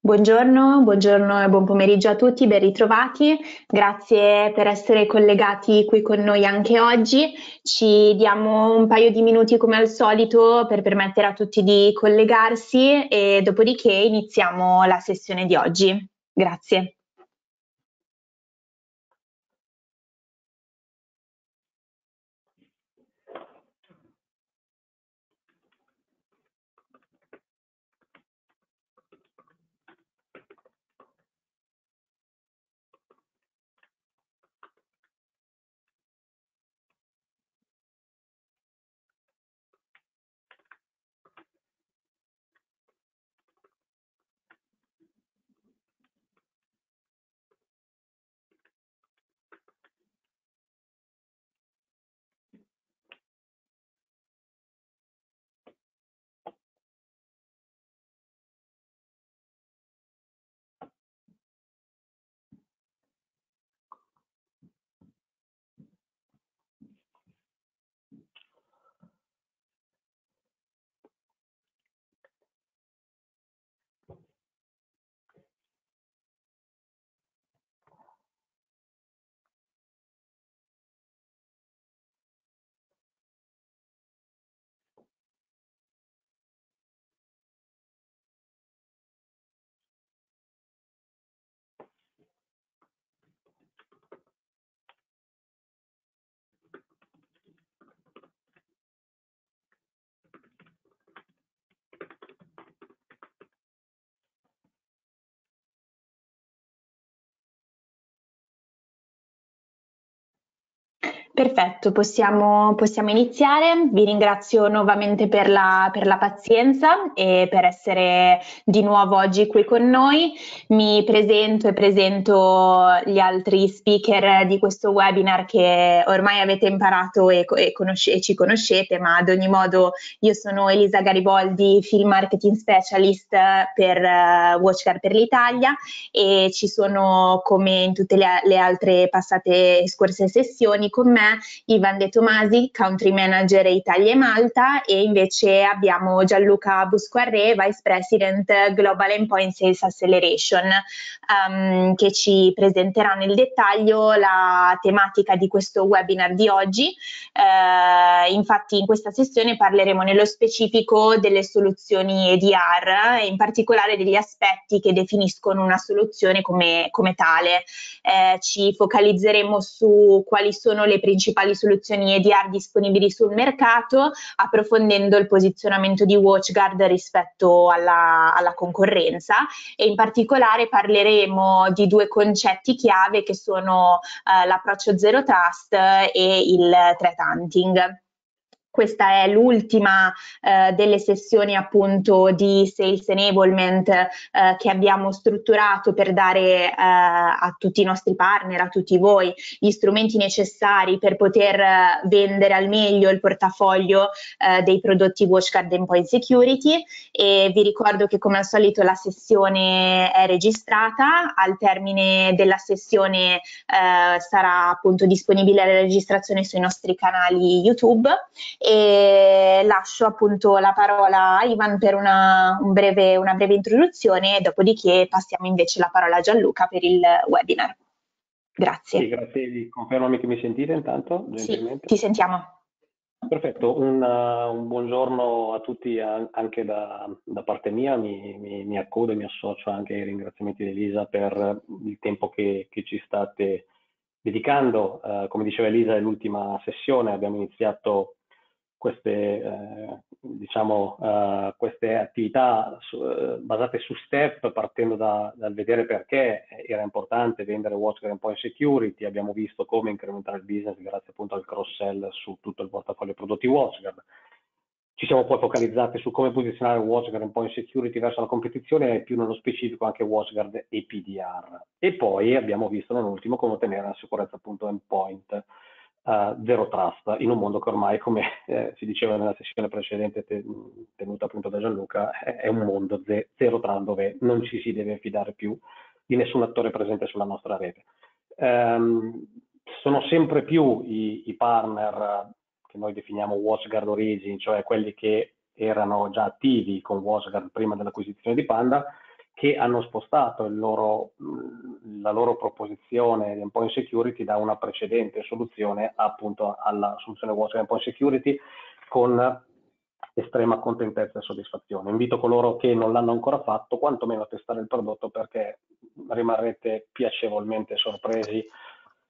Buongiorno, buongiorno e buon pomeriggio a tutti, ben ritrovati. Grazie per essere collegati qui con noi anche oggi. Ci diamo un paio di minuti come al solito per permettere a tutti di collegarsi e dopodiché iniziamo la sessione di oggi. Grazie. Perfetto, possiamo, possiamo, iniziare. Vi ringrazio nuovamente per la, per la, pazienza e per essere di nuovo oggi qui con noi. Mi presento e presento gli altri speaker di questo webinar che ormai avete imparato e, e, conosce, e ci conoscete, ma ad ogni modo io sono Elisa Gariboldi, Film Marketing Specialist per uh, eh, Watchcar per l'Italia e ci sono, come in tutte le, le altre passate e scorse sessioni, con me Ivan De Tomasi, country manager Italia e Malta e invece abbiamo Gianluca Busquarre, vice president Global Endpoint Sales Acceleration, um, che ci presenterà nel dettaglio la tematica di questo webinar di oggi. Uh, infatti in questa sessione parleremo nello specifico delle soluzioni EDR e in particolare degli aspetti che definiscono una soluzione come, come tale. Eh, ci focalizzeremo su quali sono le principali principali soluzioni EDR disponibili sul mercato, approfondendo il posizionamento di WatchGuard rispetto alla, alla concorrenza e in particolare parleremo di due concetti chiave che sono eh, l'approccio zero trust e il threat hunting. Questa è l'ultima eh, delle sessioni appunto di sales enablement eh, che abbiamo strutturato per dare eh, a tutti i nostri partner, a tutti voi, gli strumenti necessari per poter eh, vendere al meglio il portafoglio eh, dei prodotti Watch Card Endpoint Security e vi ricordo che come al solito la sessione è registrata, al termine della sessione eh, sarà appunto disponibile la registrazione sui nostri canali YouTube e lascio appunto la parola a Ivan per una, un breve, una breve introduzione, dopodiché passiamo invece la parola a Gianluca per il webinar. Grazie. Sì, grazie, confermami che mi sentite intanto? Sì, ti sentiamo. Perfetto, un, uh, un, buongiorno a tutti a, anche da, da, parte mia, mi, mi, mi accodo e mi associo anche ai ringraziamenti di Elisa per il tempo che, che ci state dedicando. Uh, come diceva Elisa è l'ultima sessione, abbiamo iniziato queste, eh, diciamo, eh, queste attività su, eh, basate su step partendo da, dal vedere perché era importante vendere Watchguard un po' security, abbiamo visto come incrementare il business grazie appunto al cross-sell su tutto il portafoglio prodotti Watchguard ci siamo poi focalizzati su come posizionare WatchGuard un po' in security verso la competizione e più nello specifico anche WatchGuard e PDR. E poi abbiamo visto non ultimo come ottenere la sicurezza appunto endpoint uh, zero trust in un mondo che ormai, come eh, si diceva nella sessione precedente te, tenuta appunto da Gianluca, è, è un mondo ze zero trust dove non ci si deve fidare più di nessun attore presente sulla nostra rete. Um, sono sempre più i, i partner che noi definiamo WatchGuard Origin, cioè quelli che erano già attivi con WatchGuard prima dell'acquisizione di Panda, che hanno spostato loro, mm, la loro proposizione di endpoint security da una precedente soluzione appunto alla soluzione WhatsApp endpoint security con estrema contentezza e soddisfazione. Invito coloro che non l'hanno ancora fatto quantomeno a testare il prodotto perché rimarrete piacevolmente sorpresi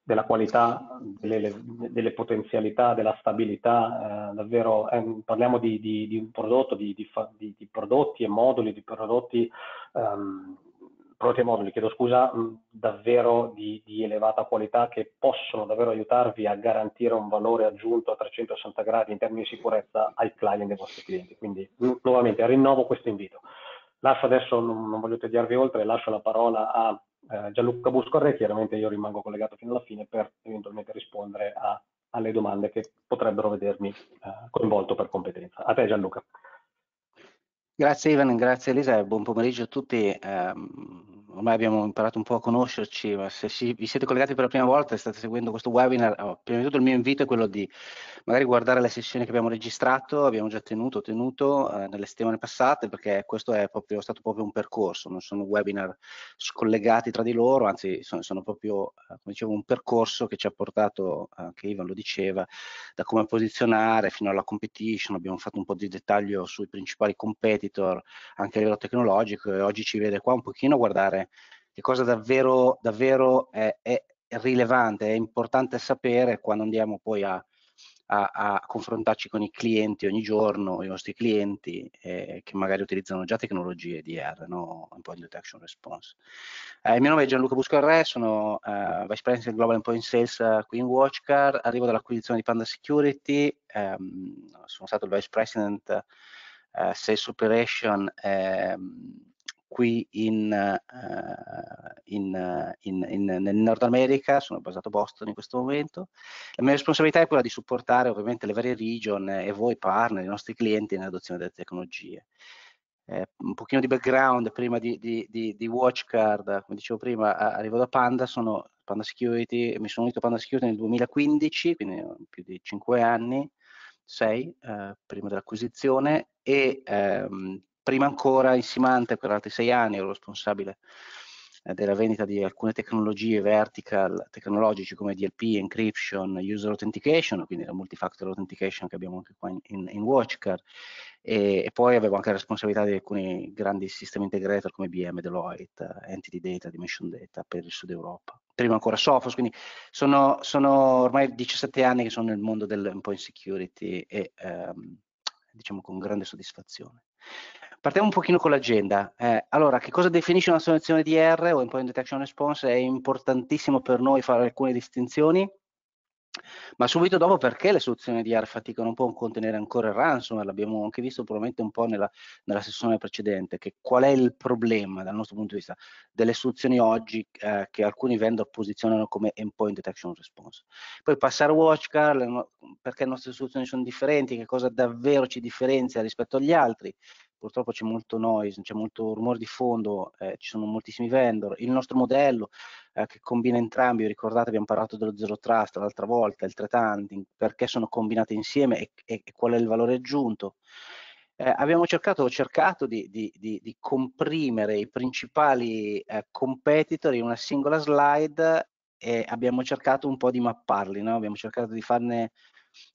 della qualità, delle, delle, potenzialità, della stabilità, eh, davvero eh, parliamo di, di, di, un prodotto, di, di, prodotti e moduli, di prodotti, ehm, prodotti e moduli, chiedo scusa, mh, davvero di, elevata qualità che possono davvero aiutarvi a garantire un valore aggiunto a 360 gradi in termini di sicurezza ai client dei vostri clienti. Quindi nuovamente rinnovo questo invito. Lascio adesso, non, non voglio tediarvi oltre, lascio la parola a eh, Gianluca Buscorre, chiaramente io rimango collegato fino alla fine per eventualmente rispondere a, alle domande che potrebbero vedermi eh, coinvolto per competenza. A te Gianluca. Grazie Ivan, grazie Elisa, buon pomeriggio a tutti. Um ormai abbiamo imparato un po' a conoscerci, ma se si, vi siete collegati per la prima volta e state seguendo questo webinar, oh, prima di tutto il mio invito è quello di magari guardare le sessioni che abbiamo registrato, abbiamo già tenuto, tenuto eh, nelle settimane passate, perché questo è, proprio, stato proprio un percorso, non sono webinar scollegati tra di loro, anzi sono, sono proprio, eh, come dicevo, un percorso che ci ha portato, anche eh, Ivan lo diceva, da come posizionare fino alla competition, abbiamo fatto un po' di dettaglio sui principali competitor, anche a livello tecnologico, e oggi ci vede qua un pochino a guardare che cosa davvero, davvero è, è rilevante, è importante sapere quando andiamo poi a, a, a, confrontarci con i clienti ogni giorno, i nostri clienti eh, che magari utilizzano già tecnologie di R, no? Endpoint Detection Response. Eh, il mio nome è Gianluca Buscarre, sono eh, Vice President Global Endpoint Sales eh, qui in Watchcar, arrivo dall'acquisizione di Panda Security, ehm, sono stato il Vice President eh, Sales Operation ehm, qui in, uh, in, in, in, nel Nord America, sono basato a Boston in questo momento. La mia responsabilità è quella di supportare ovviamente le varie region eh, e voi partner, i nostri clienti nell'adozione delle tecnologie. Eh, un pochino di background prima di, di, di, di Watchcard, come dicevo prima, arrivo da Panda, sono Panda Security, mi sono unito a Panda Security nel 2015, quindi più di 5 anni, 6, eh, prima dell'acquisizione, e ehm, prima ancora in Simante per altri sei anni ero responsabile eh, della vendita di alcune tecnologie vertical tecnologici come DLP, encryption, user authentication, quindi la multifactor authentication che abbiamo anche qua in, in, in e, e, poi avevo anche la responsabilità di alcuni grandi sistemi integrator come IBM, Deloitte, Entity Data, Dimension Data per il Sud Europa, prima ancora Sophos, quindi sono, sono ormai 17 anni che sono nel mondo del endpoint security e ehm, diciamo con grande soddisfazione. Partiamo un pochino con l'agenda. Eh, allora, che cosa definisce una soluzione DR o Endpoint Detection Response? È importantissimo per noi fare alcune distinzioni, ma subito dopo perché le soluzioni DR faticano un po' a contenere ancora il ransomware? L'abbiamo anche visto probabilmente un po' nella, nella, sessione precedente, che qual è il problema dal nostro punto di vista delle soluzioni oggi eh, che alcuni vendor posizionano come Endpoint Detection Response. Poi passare a WatchGuard, perché le nostre soluzioni sono differenti, che cosa davvero ci differenzia rispetto agli altri, purtroppo c'è molto noise, c'è molto rumore di fondo, eh, ci sono moltissimi vendor. Il nostro modello eh, che combina entrambi, ricordate abbiamo parlato dello zero trust l'altra volta, il threat hunting, perché sono combinate insieme e, e, e qual è il valore aggiunto. Eh, abbiamo cercato, cercato di, di, di, di, comprimere i principali eh, competitor in una singola slide e abbiamo cercato un po' di mapparli, no? abbiamo cercato di farne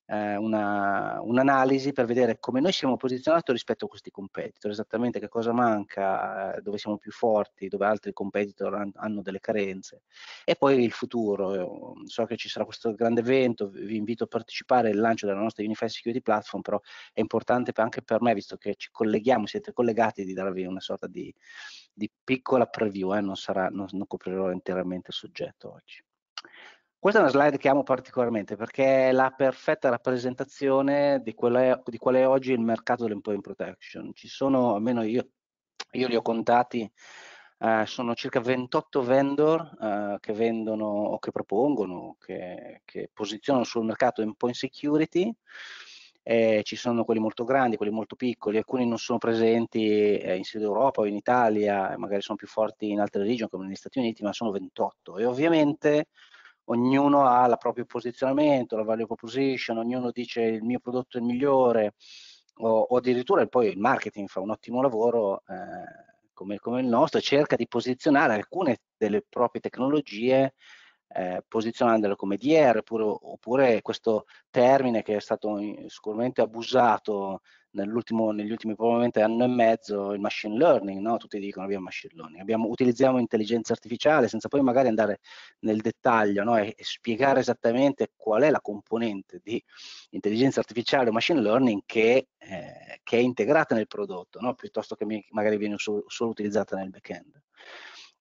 eh, un'analisi per vedere come noi siamo posizionati rispetto a questi competitor, esattamente che cosa manca, eh, dove siamo più forti, dove altri competitor han hanno delle carenze. E poi il futuro, eh, so che ci sarà questo grande evento, vi invito a partecipare al lancio della nostra Unified Security Platform, però è importante anche per me, visto che ci colleghiamo, siete collegati, di darvi una sorta di, di piccola preview, eh? non, sarà, non, non coprirò interamente il soggetto oggi. Questa è una slide che amo particolarmente perché è la perfetta rappresentazione di, quella, di qual è oggi il mercato dell'employee protection. Ci sono, almeno io, io li ho contati, eh, sono circa 28 vendor eh, che vendono o che propongono, che, che posizionano sul mercato endpoint security. Eh, ci sono quelli molto grandi, quelli molto piccoli, alcuni non sono presenti eh, in Sud Europa o in Italia, magari sono più forti in altre regioni come negli Stati Uniti, ma sono 28 e ovviamente ognuno ha il proprio posizionamento, la value proposition, ognuno dice il mio prodotto è il migliore o, o addirittura poi il marketing fa un ottimo lavoro eh, come, come, il nostro e cerca di posizionare alcune delle proprie tecnologie eh, posizionandole come DR oppure, oppure questo termine che è stato sicuramente abusato negli ultimi probabilmente anno e mezzo il machine learning, no? tutti dicono abbiamo machine learning, abbiamo, utilizziamo intelligenza artificiale senza poi magari andare nel dettaglio no? e, e, spiegare esattamente qual è la componente di intelligenza artificiale o machine learning che, eh, che è integrata nel prodotto, no? piuttosto che magari viene solo, solo utilizzata nel back-end.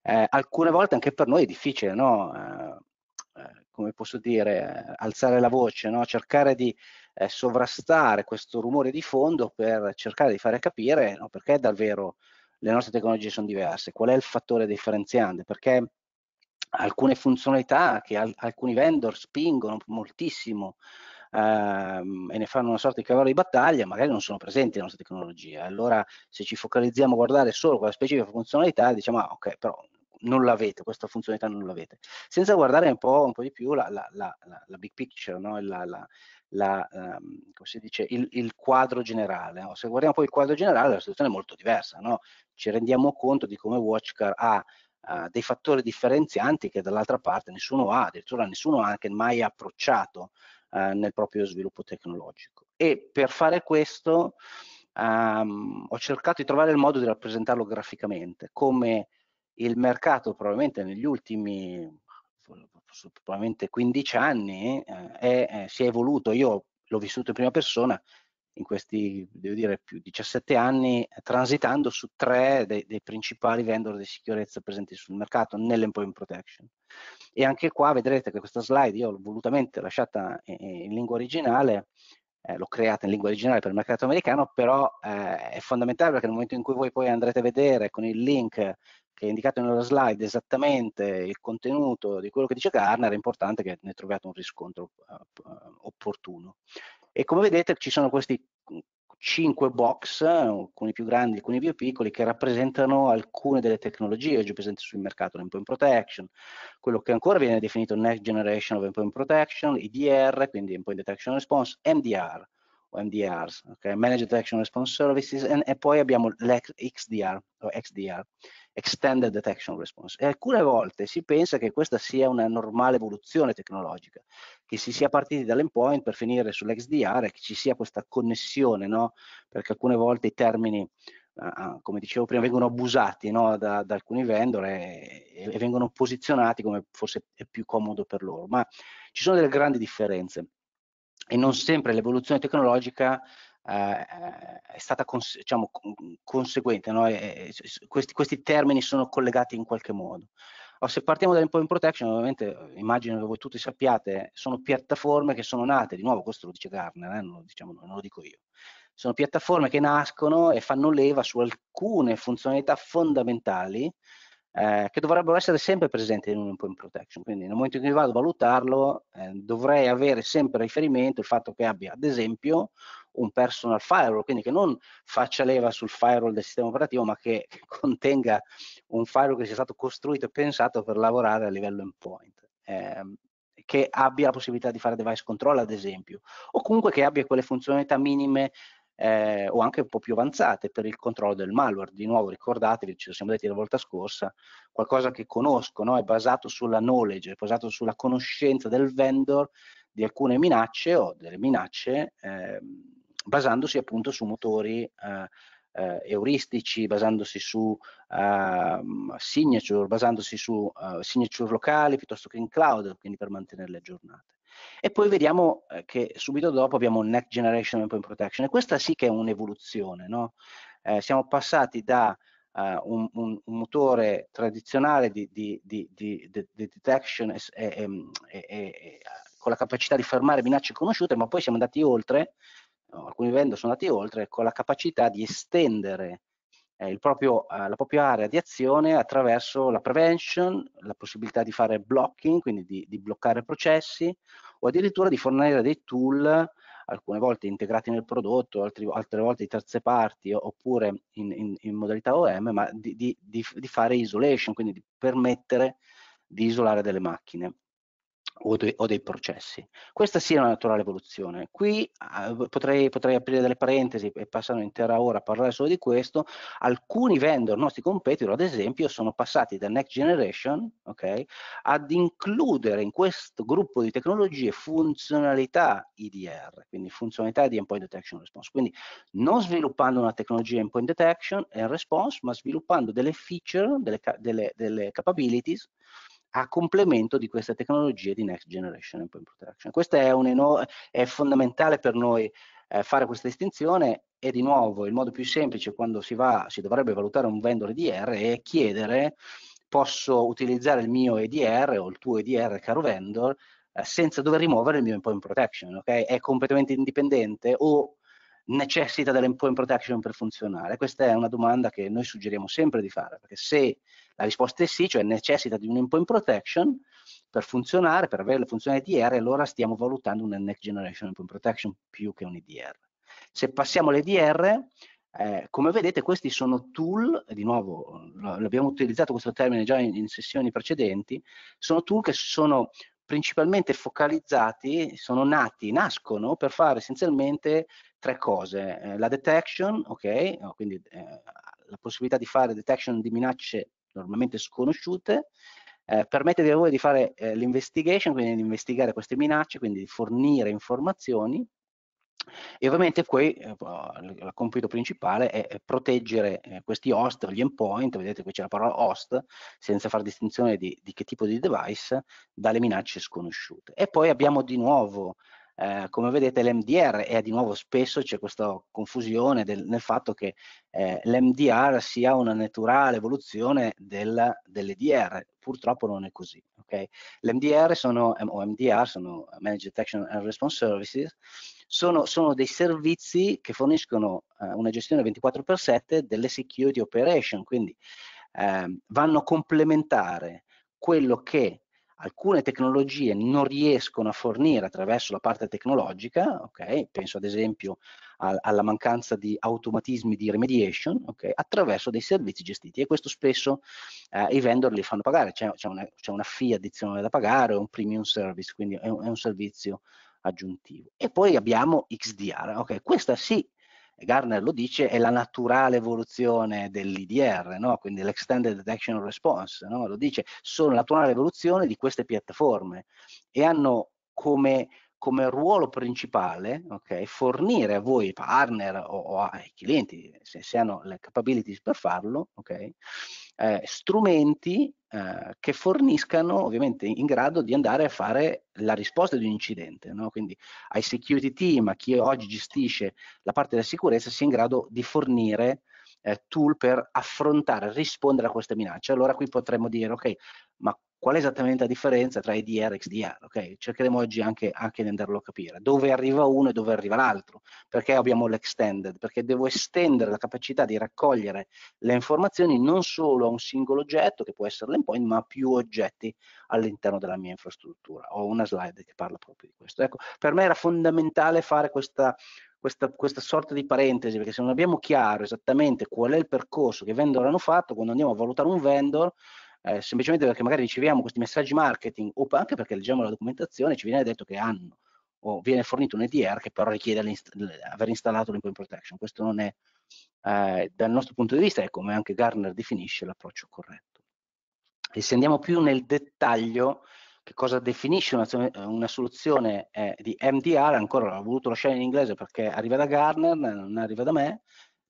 Eh, alcune volte anche per noi è difficile, no? eh, eh come posso dire, alzare la voce, no? cercare di eh, sovrastare questo rumore di fondo per cercare di fare capire no, perché davvero le nostre tecnologie sono diverse, qual è il fattore differenziante, perché alcune funzionalità che al alcuni vendor spingono moltissimo ehm, e ne fanno una sorta di cavallo di battaglia, magari non sono presenti le nostre tecnologie. Allora se ci focalizziamo a guardare solo quella specifica funzionalità, diciamo ah ok, però non l'avete, questa funzionalità non l'avete, senza guardare un po', un po', di più la, la, la, la big picture, no? um, dice, il, il, quadro generale. No? Se guardiamo poi il quadro generale la situazione è molto diversa, no? ci rendiamo conto di come Watchcar ha uh, dei fattori differenzianti che dall'altra parte nessuno ha, addirittura nessuno ha anche mai approcciato uh, nel proprio sviluppo tecnologico. E per fare questo um, ho cercato di trovare il modo di rappresentarlo graficamente, come il mercato probabilmente negli ultimi probabilmente 15 anni eh, è, eh, si è evoluto, io l'ho vissuto in prima persona in questi, devo dire, più 17 anni, eh, transitando su tre dei, dei principali vendor di sicurezza presenti sul mercato nell'employment protection. E anche qua vedrete che questa slide io l'ho volutamente lasciata eh, in lingua originale, eh, l'ho creata in lingua originale per il mercato americano, però eh, è fondamentale perché nel momento in cui voi poi andrete a vedere con il link che è indicato nella slide esattamente il contenuto di quello che dice Garner, è importante che ne troviate un riscontro uh, opportuno. E come vedete ci sono questi cinque box, alcuni più grandi, alcuni più piccoli, che rappresentano alcune delle tecnologie oggi presenti sul mercato, l'endpoint protection, quello che ancora viene definito next generation of endpoint protection, IDR, quindi endpoint detection response, MDR o MDRs, okay? managed detection response services, and, e poi abbiamo l'XDR o XDR extended detection response. E alcune volte si pensa che questa sia una normale evoluzione tecnologica, che si sia partiti dall'endpoint per finire sull'XDR e che ci sia questa connessione, no? perché alcune volte i termini, uh, come dicevo prima, vengono abusati no? da, da, alcuni vendor e, e, vengono posizionati come forse è più comodo per loro, ma ci sono delle grandi differenze e non sempre l'evoluzione tecnologica eh, è stata cons diciamo, conseguente, no? e, questi, questi, termini sono collegati in qualche modo. Allora, oh, se partiamo dall'employment protection, ovviamente eh, immagino che voi tutti sappiate, sono piattaforme che sono nate, di nuovo questo lo dice Garner, eh, non, lo, diciamo, non lo dico io, sono piattaforme che nascono e fanno leva su alcune funzionalità fondamentali eh, che dovrebbero essere sempre presenti in un endpoint protection. Quindi nel momento in cui vado a valutarlo eh, dovrei avere sempre riferimento il fatto che abbia ad esempio un personal firewall, quindi che non faccia leva sul firewall del sistema operativo, ma che contenga un firewall che sia stato costruito e pensato per lavorare a livello endpoint. Ehm, che abbia la possibilità di fare device control ad esempio o comunque che abbia quelle funzionalità minime eh, o anche un po' più avanzate per il controllo del malware. Di nuovo ricordatevi, ce lo siamo detti la volta scorsa, qualcosa che conosco no? è basato sulla knowledge, è basato sulla conoscenza del vendor di alcune minacce o delle minacce. Ehm, basandosi appunto su motori eh, eh, euristici, basandosi su eh, signature, basandosi su eh, signature locali piuttosto che in cloud, quindi per mantenerle aggiornate. E poi vediamo eh, che subito dopo abbiamo Next Generation Endpoint Protection e questa sì che è un'evoluzione, no? Eh, siamo passati da Uh, un, un, un, motore tradizionale di, di, di, di detection e, e, e, con la capacità di fermare minacce conosciute, ma poi siamo andati oltre alcuni vendor sono andati oltre con la capacità di estendere eh, proprio, eh, la propria area di azione attraverso la prevention, la possibilità di fare blocking, quindi di, di bloccare processi o addirittura di fornire dei tool alcune volte integrati nel prodotto, altre, altre volte di terze parti oppure in, in, in modalità OM, ma di, di, di, fare isolation, quindi di permettere di isolare delle macchine o, de, o, dei processi. Questa sia una naturale evoluzione. Qui eh, potrei, potrei, aprire delle parentesi e passare un'intera ora a parlare solo di questo. Alcuni vendor, nostri competitor ad esempio, sono passati da Next Generation okay, ad includere in questo gruppo di tecnologie funzionalità IDR, quindi funzionalità di Endpoint Detection Response. Quindi non sviluppando una tecnologia Endpoint Detection and Response, ma sviluppando delle feature, delle, delle, delle capabilities a complemento di queste tecnologie di Next Generation Endpoint Protection. Questo è, è fondamentale per noi eh, fare questa distinzione e di nuovo il modo più semplice quando si va, si dovrebbe valutare un vendor EDR è chiedere posso utilizzare il mio EDR o il tuo EDR caro vendor eh, senza dover rimuovere il mio endpoint protection, ok? È completamente indipendente o necessita dell'endpoint protection per funzionare? Questa è una domanda che noi suggeriamo sempre di fare, perché se la risposta è sì, cioè necessita di un endpoint protection per funzionare, per avere le funzioni IDR, allora stiamo valutando una next generation endpoint protection più che un IDR. Se passiamo all'EDR, eh, come vedete questi sono tool, di nuovo l'abbiamo utilizzato questo termine già in, in sessioni precedenti, sono tool che sono principalmente focalizzati, sono nati, nascono per fare essenzialmente tre cose. Eh, la detection, ok, quindi eh, la possibilità di fare detection di minacce normalmente sconosciute, eh, permette a voi di fare eh, l'investigation, quindi di investigare queste minacce, quindi di fornire informazioni e ovviamente eh, poi il compito principale è proteggere eh, questi host, gli endpoint, vedete qui c'è la parola host, senza fare distinzione di, di, che tipo di device, dalle minacce sconosciute. E poi abbiamo di nuovo, eh, come vedete, l'MDR e di nuovo spesso c'è questa confusione del, nel fatto che eh, l'MDR sia una naturale evoluzione del, dell'EDR, purtroppo non è così. Okay? L'MDR sono, o MDR sono Managed Detection and Response Services, sono, sono dei servizi che forniscono eh, una gestione 24 x 7 delle security operation, quindi eh, vanno a complementare quello che alcune tecnologie non riescono a fornire attraverso la parte tecnologica, okay? penso ad esempio a, alla mancanza di automatismi di remediation, okay? attraverso dei servizi gestiti e questo spesso eh, i vendor li fanno pagare, c'è, una, una, fee addizionale da pagare, un premium service, quindi è un, è un servizio aggiuntivo. E poi abbiamo XDR, ok? Questa sì, Garner lo dice, è la naturale evoluzione dell'IDR, no? quindi l'Extended Detection Response, no? lo dice, sono la naturale evoluzione di queste piattaforme e hanno come come ruolo principale okay, fornire a voi partner o, o ai clienti, se, se, hanno le capabilities per farlo, okay, eh, strumenti eh, che forniscano ovviamente in grado di andare a fare la risposta di un incidente. No? Quindi ai security team, a chi oggi gestisce la parte della sicurezza, sia in grado di fornire eh, tool per affrontare, rispondere a questa minaccia. Allora qui potremmo dire, ok, ma qual è esattamente la differenza tra EDR e XDR? Okay? Cercheremo oggi anche, anche, di andarlo a capire, dove arriva uno e dove arriva l'altro, perché abbiamo l'extended, perché devo estendere la capacità di raccogliere le informazioni non solo a un singolo oggetto, che può essere l'endpoint, ma a più oggetti all'interno della mia infrastruttura. Ho una slide che parla proprio di questo. Ecco, per me era fondamentale fare questa questa, questa, sorta di parentesi, perché se non abbiamo chiaro esattamente qual è il percorso che i vendor hanno fatto, quando andiamo a valutare un vendor, eh, semplicemente perché magari riceviamo questi messaggi marketing o anche perché leggiamo la documentazione ci viene detto che hanno o viene fornito un EDR che però richiede aver installato l'Endpoint Protection. Questo non è, eh, dal nostro punto di vista, è come anche Garner definisce l'approccio corretto. E se andiamo più nel dettaglio, che cosa definisce una, una soluzione eh, di MDR, ancora ho voluto lasciare in inglese perché arriva da Garner, non arriva da me,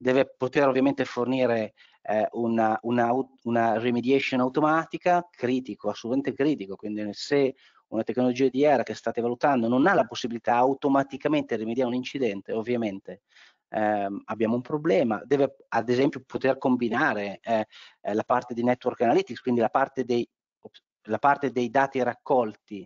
deve poter ovviamente fornire eh, una, una, una, remediation automatica, critico, assolutamente critico, quindi se una tecnologia di ERA che state valutando non ha la possibilità automaticamente di rimediare un incidente, ovviamente ehm, abbiamo un problema, deve ad esempio poter combinare eh, eh la parte di network analytics, quindi la parte dei, la parte dei dati raccolti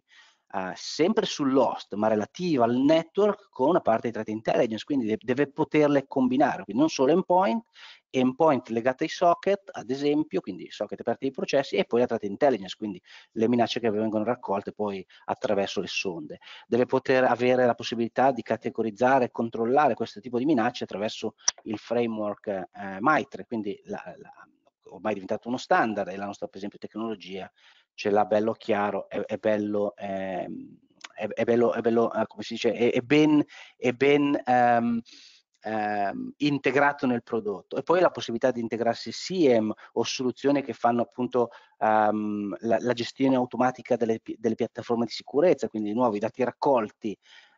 sempre sull'host, ma relativa al network con una parte di threat intelligence, quindi deve, deve poterle combinare, quindi non solo endpoint, endpoint legate ai socket, ad esempio, quindi socket aperti ai processi, e poi la threat intelligence, quindi le minacce che vengono raccolte poi attraverso le sonde. Deve poter avere la possibilità di categorizzare e controllare questo tipo di minacce attraverso il framework eh, MITRE, quindi la, la, ormai è diventato uno standard e la nostra, per esempio, tecnologia ce l'ha bello chiaro, è, è bello... Ehm, è, è, bello, è bello, eh, come si dice, è, ben, è ben um, um, integrato nel prodotto. E poi la possibilità di integrarsi SIEM o soluzioni che fanno appunto um, la, la, gestione automatica delle, delle, piattaforme di sicurezza, quindi nuovi dati raccolti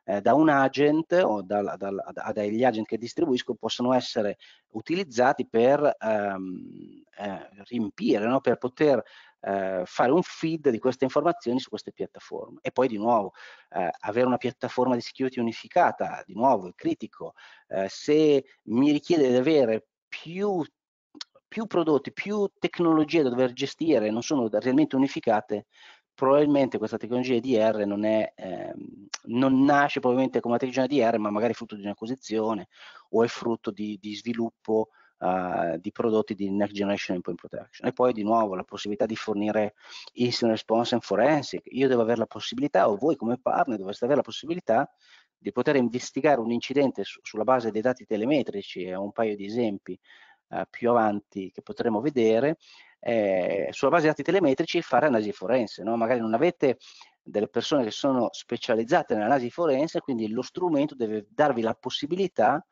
eh, da un agent o da, da, da, dagli agent che distribuisco possono essere utilizzati per ehm, eh, riempire, no? per poter eh, fare un feed di queste informazioni su queste piattaforme e poi di nuovo eh, avere una piattaforma di security unificata di nuovo è critico eh, se mi richiede di avere più, più prodotti più tecnologie da dover gestire non sono realmente unificate probabilmente questa tecnologia EDR non, è, eh, non nasce probabilmente come una tecnologia EDR, ma magari è frutto di un'acquisizione o è frutto di, di sviluppo uh, di prodotti di Next Generation Endpoint Protection. E poi di nuovo la possibilità di fornire instant response and forensic. Io devo avere la possibilità, o voi come partner dovreste avere la possibilità di poter investigare un incidente su, sulla base dei dati telemetrici, ho un paio di esempi uh, più avanti che potremo vedere, eh, sulla base di dati telemetrici fare analisi forense, no? magari non avete delle persone che sono specializzate nell'analisi forense, quindi lo strumento deve darvi la possibilità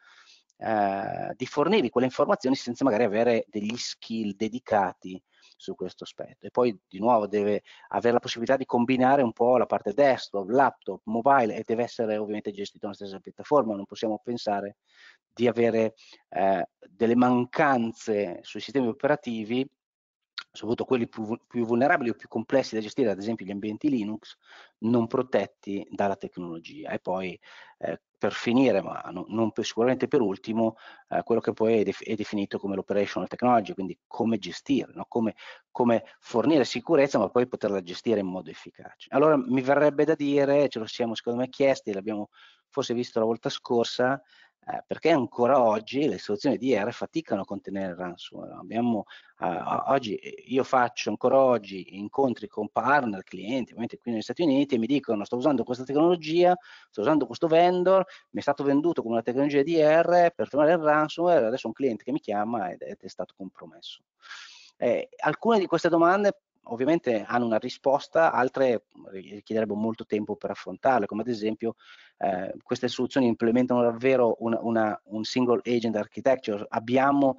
eh, di fornirvi quelle informazioni senza magari avere degli skill dedicati su questo aspetto. E poi di nuovo deve avere la possibilità di combinare un po' la parte desktop, laptop, mobile e deve essere ovviamente gestito nella stessa piattaforma, non possiamo pensare di avere eh, delle mancanze sui sistemi operativi soprattutto quelli più, più, vulnerabili o più complessi da gestire, ad esempio gli ambienti Linux, non protetti dalla tecnologia. E poi eh, per finire, ma no, non per, sicuramente per ultimo, eh, quello che poi è, def è definito come l'operational technology, quindi come gestire, no? come, come, fornire sicurezza ma poi poterla gestire in modo efficace. Allora mi verrebbe da dire, ce lo siamo secondo me chiesti, l'abbiamo forse visto la volta scorsa, eh, perché ancora oggi le soluzioni di IR faticano a contenere il ransomware. Abbiamo, eh, oggi, io faccio ancora oggi incontri con partner, clienti, ovviamente qui negli Stati Uniti, e mi dicono sto usando questa tecnologia, sto usando questo vendor, mi è stato venduto come una tecnologia di IR per trovare il ransomware, adesso un cliente che mi chiama ed è stato compromesso. Eh, alcune di queste domande ovviamente hanno una risposta, altre richiederebbero molto tempo per affrontarle, come ad esempio eh, queste soluzioni implementano davvero una, una, un single agent architecture, abbiamo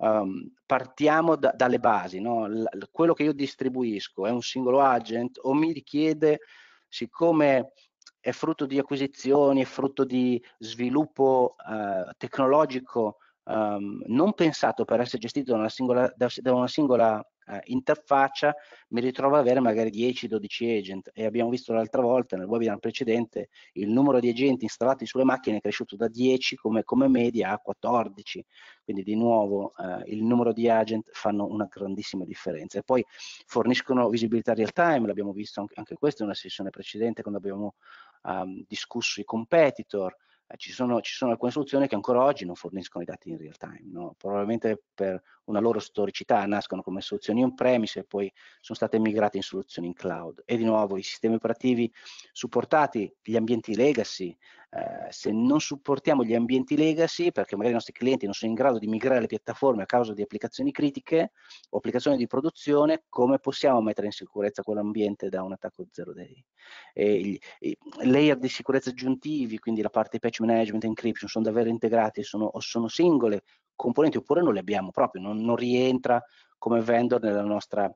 Um, partiamo da, dalle basi, no? L quello che io distribuisco è un singolo agent o mi richiede, siccome è frutto di acquisizioni, è frutto di sviluppo uh, tecnologico um, non pensato per essere gestito da una singola, da, da una singola eh, interfaccia, mi ritrovo ad avere magari 10-12 agent e abbiamo visto l'altra volta nel webinar precedente il numero di agenti installati sulle macchine è cresciuto da 10 come, come media a 14, quindi di nuovo eh, il numero di agent fanno una grandissima differenza e poi forniscono visibilità real time, l'abbiamo visto anche, anche questo in una sessione precedente quando abbiamo um, discusso i competitor, eh, ci, sono, ci, sono, alcune soluzioni che ancora oggi non forniscono i dati in real time, no? probabilmente per una loro storicità nascono come soluzioni on-premise e poi sono state migrate in soluzioni in cloud. E di nuovo i sistemi operativi supportati, gli ambienti legacy, eh, se non supportiamo gli ambienti legacy, perché magari i nostri clienti non sono in grado di migrare le piattaforme a causa di applicazioni critiche o applicazioni di produzione, come possiamo mettere in sicurezza quell'ambiente da un attacco zero day? E, e, layer di sicurezza aggiuntivi, quindi la parte patch management, e encryption, sono davvero integrati sono, o sono singole componenti oppure non le abbiamo proprio, non, non rientra come vendor nella nostra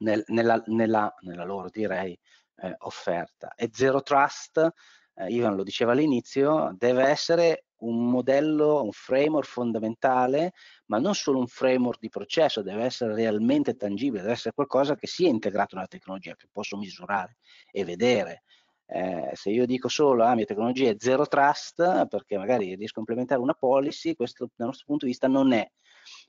nel, nella, nella, nella, loro direi eh, offerta e zero trust eh, Ivan lo diceva all'inizio, deve essere un modello, un framework fondamentale, ma non solo un framework di processo, deve essere realmente tangibile, deve essere qualcosa che sia integrato nella tecnologia, che posso misurare e vedere. Eh, se io dico solo la ah, mia tecnologia è zero trust, perché magari riesco a implementare una policy, questo dal nostro punto di vista non è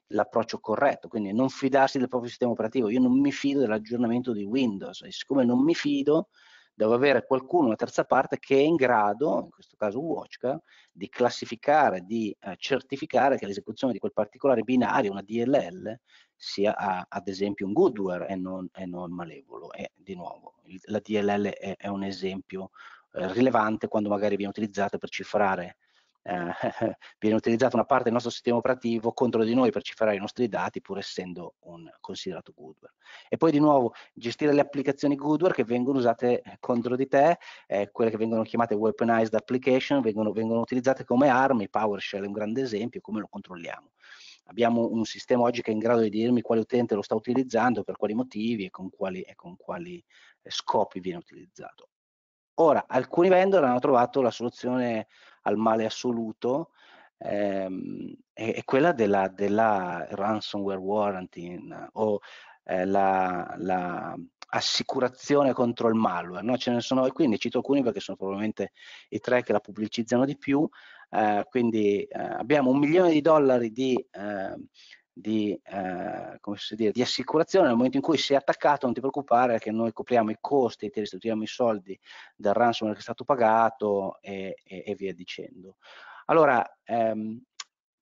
l'approccio corretto, quindi non fidarsi del proprio sistema operativo. Io non mi fido dell'aggiornamento di Windows e siccome non mi fido, devo avere qualcuno, una terza parte, che è in grado, in questo caso Watchka, di classificare, di eh, certificare che l'esecuzione di quel particolare binario, una DLL, sia a, ad esempio un goodware e non, e non malevolo. E di nuovo, il, la DLL è, è un esempio eh, rilevante quando magari viene utilizzata per cifrare eh, viene utilizzata una parte del nostro sistema operativo contro di noi per cifrare i nostri dati pur essendo un considerato goodware. E poi di nuovo gestire le applicazioni goodware che vengono usate eh, contro di te, eh, quelle che vengono chiamate weaponized application, vengono, vengono utilizzate come armi, PowerShell è un grande esempio, come lo controlliamo abbiamo un sistema oggi che è in grado di dirmi quale utente lo sta utilizzando, per quali motivi e con quali, e con quali eh, scopi viene utilizzato. Ora, alcuni vendor hanno trovato la soluzione al male assoluto, ehm, è, è, quella della, della, ransomware warranty o eh, la, la assicurazione contro il malware, no? ce ne sono, e quindi cito alcuni perché sono probabilmente i tre che la pubblicizzano di più, eh, quindi eh, abbiamo un milione di dollari di eh, di, eh, dire, di, assicurazione nel momento in cui sei attaccato non ti preoccupare che noi copriamo i costi e ti restituiamo i soldi del ransomware che è stato pagato e, e, e via dicendo allora ehm,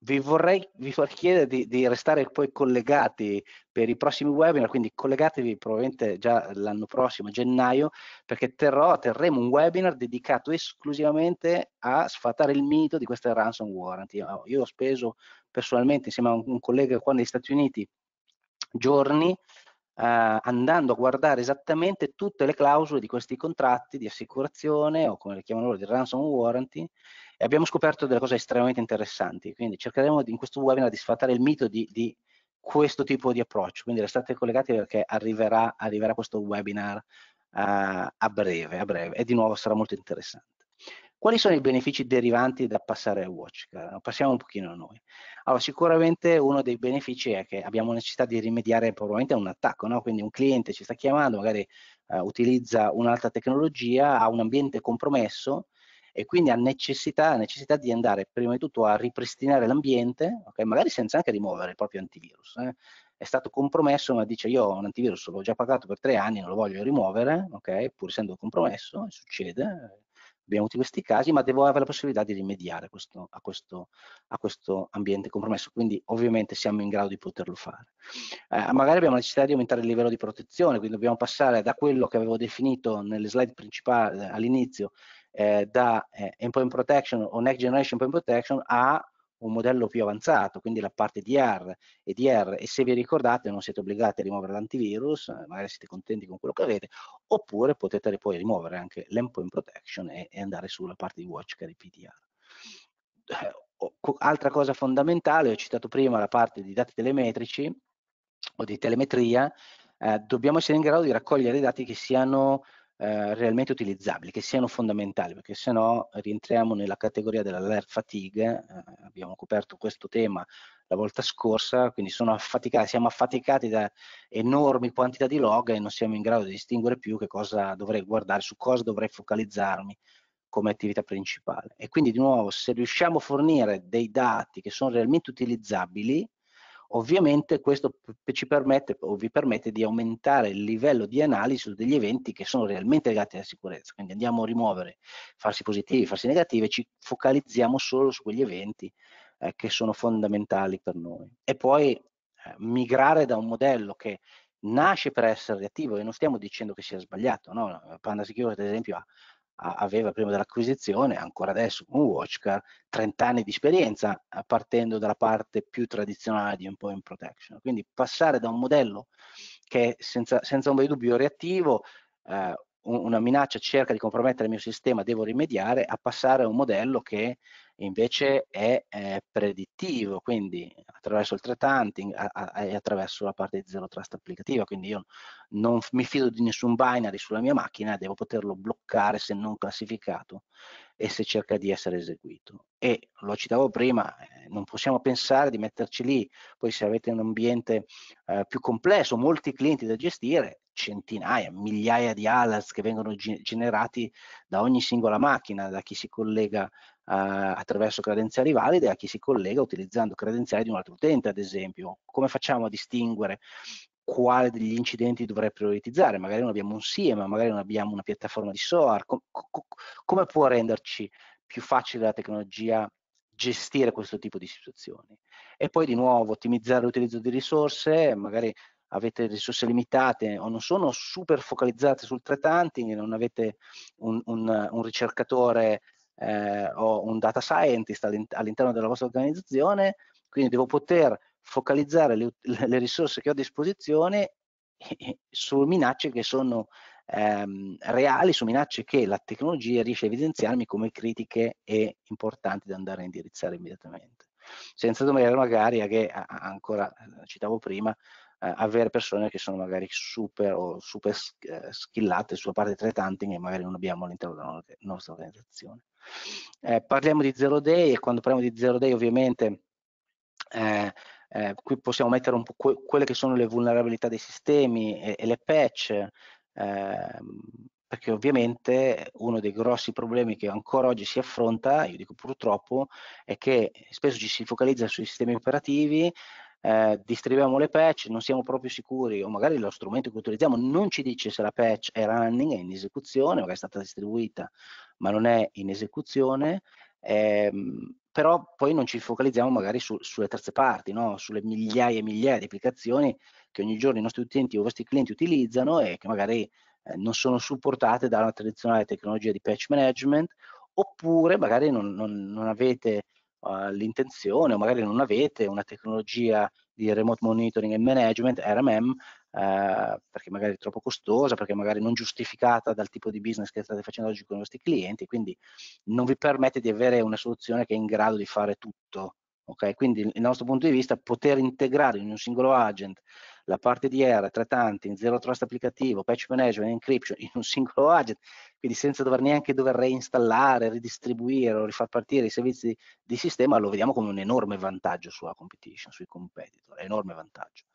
vi vorrei, vi vorrei chiedere di, di, restare poi collegati per i prossimi webinar, quindi collegatevi probabilmente già l'anno prossimo, gennaio, perché terrò, terremo un webinar dedicato esclusivamente a sfatare il mito di queste ransom warranty. Io ho speso personalmente insieme a un, un collega qua negli Stati Uniti giorni Uh, andando a guardare esattamente tutte le clausole di questi contratti di assicurazione o come le chiamano loro di ransom warranty e abbiamo scoperto delle cose estremamente interessanti quindi cercheremo di, in questo webinar di sfatare il mito di, di questo tipo di approccio quindi restate collegati perché arriverà, arriverà questo webinar uh, a breve a breve e di nuovo sarà molto interessante quali sono i benefici derivanti da passare a watch? Passiamo un pochino a noi. Allora, sicuramente uno dei benefici è che abbiamo necessità di rimediare probabilmente a un attacco, no? quindi un cliente ci sta chiamando, magari eh, utilizza un'altra tecnologia, ha un ambiente compromesso, e quindi ha necessità, necessità, di andare prima di tutto a ripristinare l'ambiente, okay? magari senza anche rimuovere il proprio antivirus. Eh? È stato compromesso, ma dice io ho un antivirus, l'ho già pagato per tre anni, non lo voglio rimuovere, okay? pur essendo compromesso, succede, eh abbiamo avuto questi casi, ma devo avere la possibilità di rimediare a questo, a questo, a questo ambiente compromesso, quindi ovviamente siamo in grado di poterlo fare. Eh, magari abbiamo necessità di aumentare il livello di protezione, quindi dobbiamo passare da quello che avevo definito nelle slide principali eh, all'inizio, eh, da eh, endpoint protection o next generation endpoint protection a un modello più avanzato, quindi la parte DR e DR e se vi ricordate non siete obbligati a rimuovere l'antivirus, eh, magari siete contenti con quello che avete, oppure potete poi rimuovere anche l'endpoint protection e, e, andare sulla parte di watch che è il PDR. altra cosa fondamentale, ho citato prima la parte di dati telemetrici o di telemetria, eh, dobbiamo essere in grado di raccogliere i dati che siano eh, realmente utilizzabili, che siano fondamentali, perché se no rientriamo nella categoria dell'alert fatigue, eh, abbiamo coperto questo tema la volta scorsa, quindi affaticati, siamo affaticati da enormi quantità di log e non siamo in grado di distinguere più che cosa dovrei guardare, su cosa dovrei focalizzarmi come attività principale. E quindi di nuovo, se riusciamo a fornire dei dati che sono realmente utilizzabili, Ovviamente questo ci permette o vi permette di aumentare il livello di analisi su degli eventi che sono realmente legati alla sicurezza, quindi andiamo a rimuovere falsi positivi, falsi negativi e ci focalizziamo solo su quegli eventi eh, che sono fondamentali per noi. E poi eh, migrare da un modello che nasce per essere reattivo e non stiamo dicendo che sia sbagliato, no? Panda Security ad esempio ha aveva prima dell'acquisizione, ancora adesso con Watchcar, 30 anni di esperienza eh, partendo dalla parte più tradizionale di endpoint protection. Quindi passare da un modello che senza, senza ombra di dubbio reattivo, eh, una minaccia cerca di compromettere il mio sistema, devo rimediare, a passare a un modello che invece è, è predittivo, quindi attraverso il threat hunting e attraverso la parte di zero trust applicativa, quindi io non mi fido di nessun binary sulla mia macchina, devo poterlo bloccare se non classificato e se cerca di essere eseguito. E lo citavo prima, eh, non possiamo pensare di metterci lì, poi se avete un ambiente eh, più complesso, molti clienti da gestire, centinaia, migliaia di alerts che vengono generati da ogni singola macchina, da chi si collega eh, attraverso credenziali valide a chi si collega utilizzando credenziali di un altro utente, ad esempio. Come facciamo a distinguere quale degli incidenti dovrei prioritizzare? Magari non abbiamo un SIEM, magari non abbiamo una piattaforma di SOAR. Com com come può renderci più facile la tecnologia gestire questo tipo di situazioni? E poi di nuovo ottimizzare l'utilizzo di risorse, magari avete risorse limitate o non sono super focalizzate sul threat hunting, non avete un, un, un ricercatore eh, ho un data scientist all'interno della vostra organizzazione, quindi devo poter focalizzare le, le risorse che ho a disposizione su minacce che sono ehm, reali, su minacce che la tecnologia riesce a evidenziarmi come critiche e importanti da andare a indirizzare immediatamente. Senza dover magari, che ancora eh, citavo prima, eh, avere persone che sono magari super o super eh, skillate sulla parte di threat hunting e magari non abbiamo all'interno della nostra organizzazione. Eh, parliamo di zero day e quando parliamo di zero day ovviamente eh, eh, qui possiamo mettere un po' que quelle che sono le vulnerabilità dei sistemi e, e le patch, ehm, perché ovviamente uno dei grossi problemi che ancora oggi si affronta, io dico purtroppo, è che spesso ci si focalizza sui sistemi operativi, eh, distribuiamo le patch, non siamo proprio sicuri o magari lo strumento che utilizziamo non ci dice se la patch è running, è in esecuzione, magari è stata distribuita ma non è in esecuzione, ehm, però poi non ci focalizziamo magari su, sulle terze parti, no? sulle migliaia e migliaia di applicazioni che ogni giorno i nostri utenti o i vostri clienti utilizzano e che magari eh, non sono supportate da una tradizionale tecnologia di patch management oppure magari non, non, non avete uh, l'intenzione o magari non avete una tecnologia di remote monitoring and management, RMM, eh, perché magari è troppo costosa, perché magari non giustificata dal tipo di business che state facendo oggi con i vostri clienti, quindi non vi permette di avere una soluzione che è in grado di fare tutto Okay? Quindi il nostro punto di vista poter integrare in un singolo agent la parte di R, trattanti, in zero trust applicativo, patch management, encryption in un singolo agent, quindi senza dover neanche dover reinstallare, ridistribuire o rifar partire i servizi di, sistema, lo vediamo come un enorme vantaggio sulla competition, sui competitor, enorme vantaggio.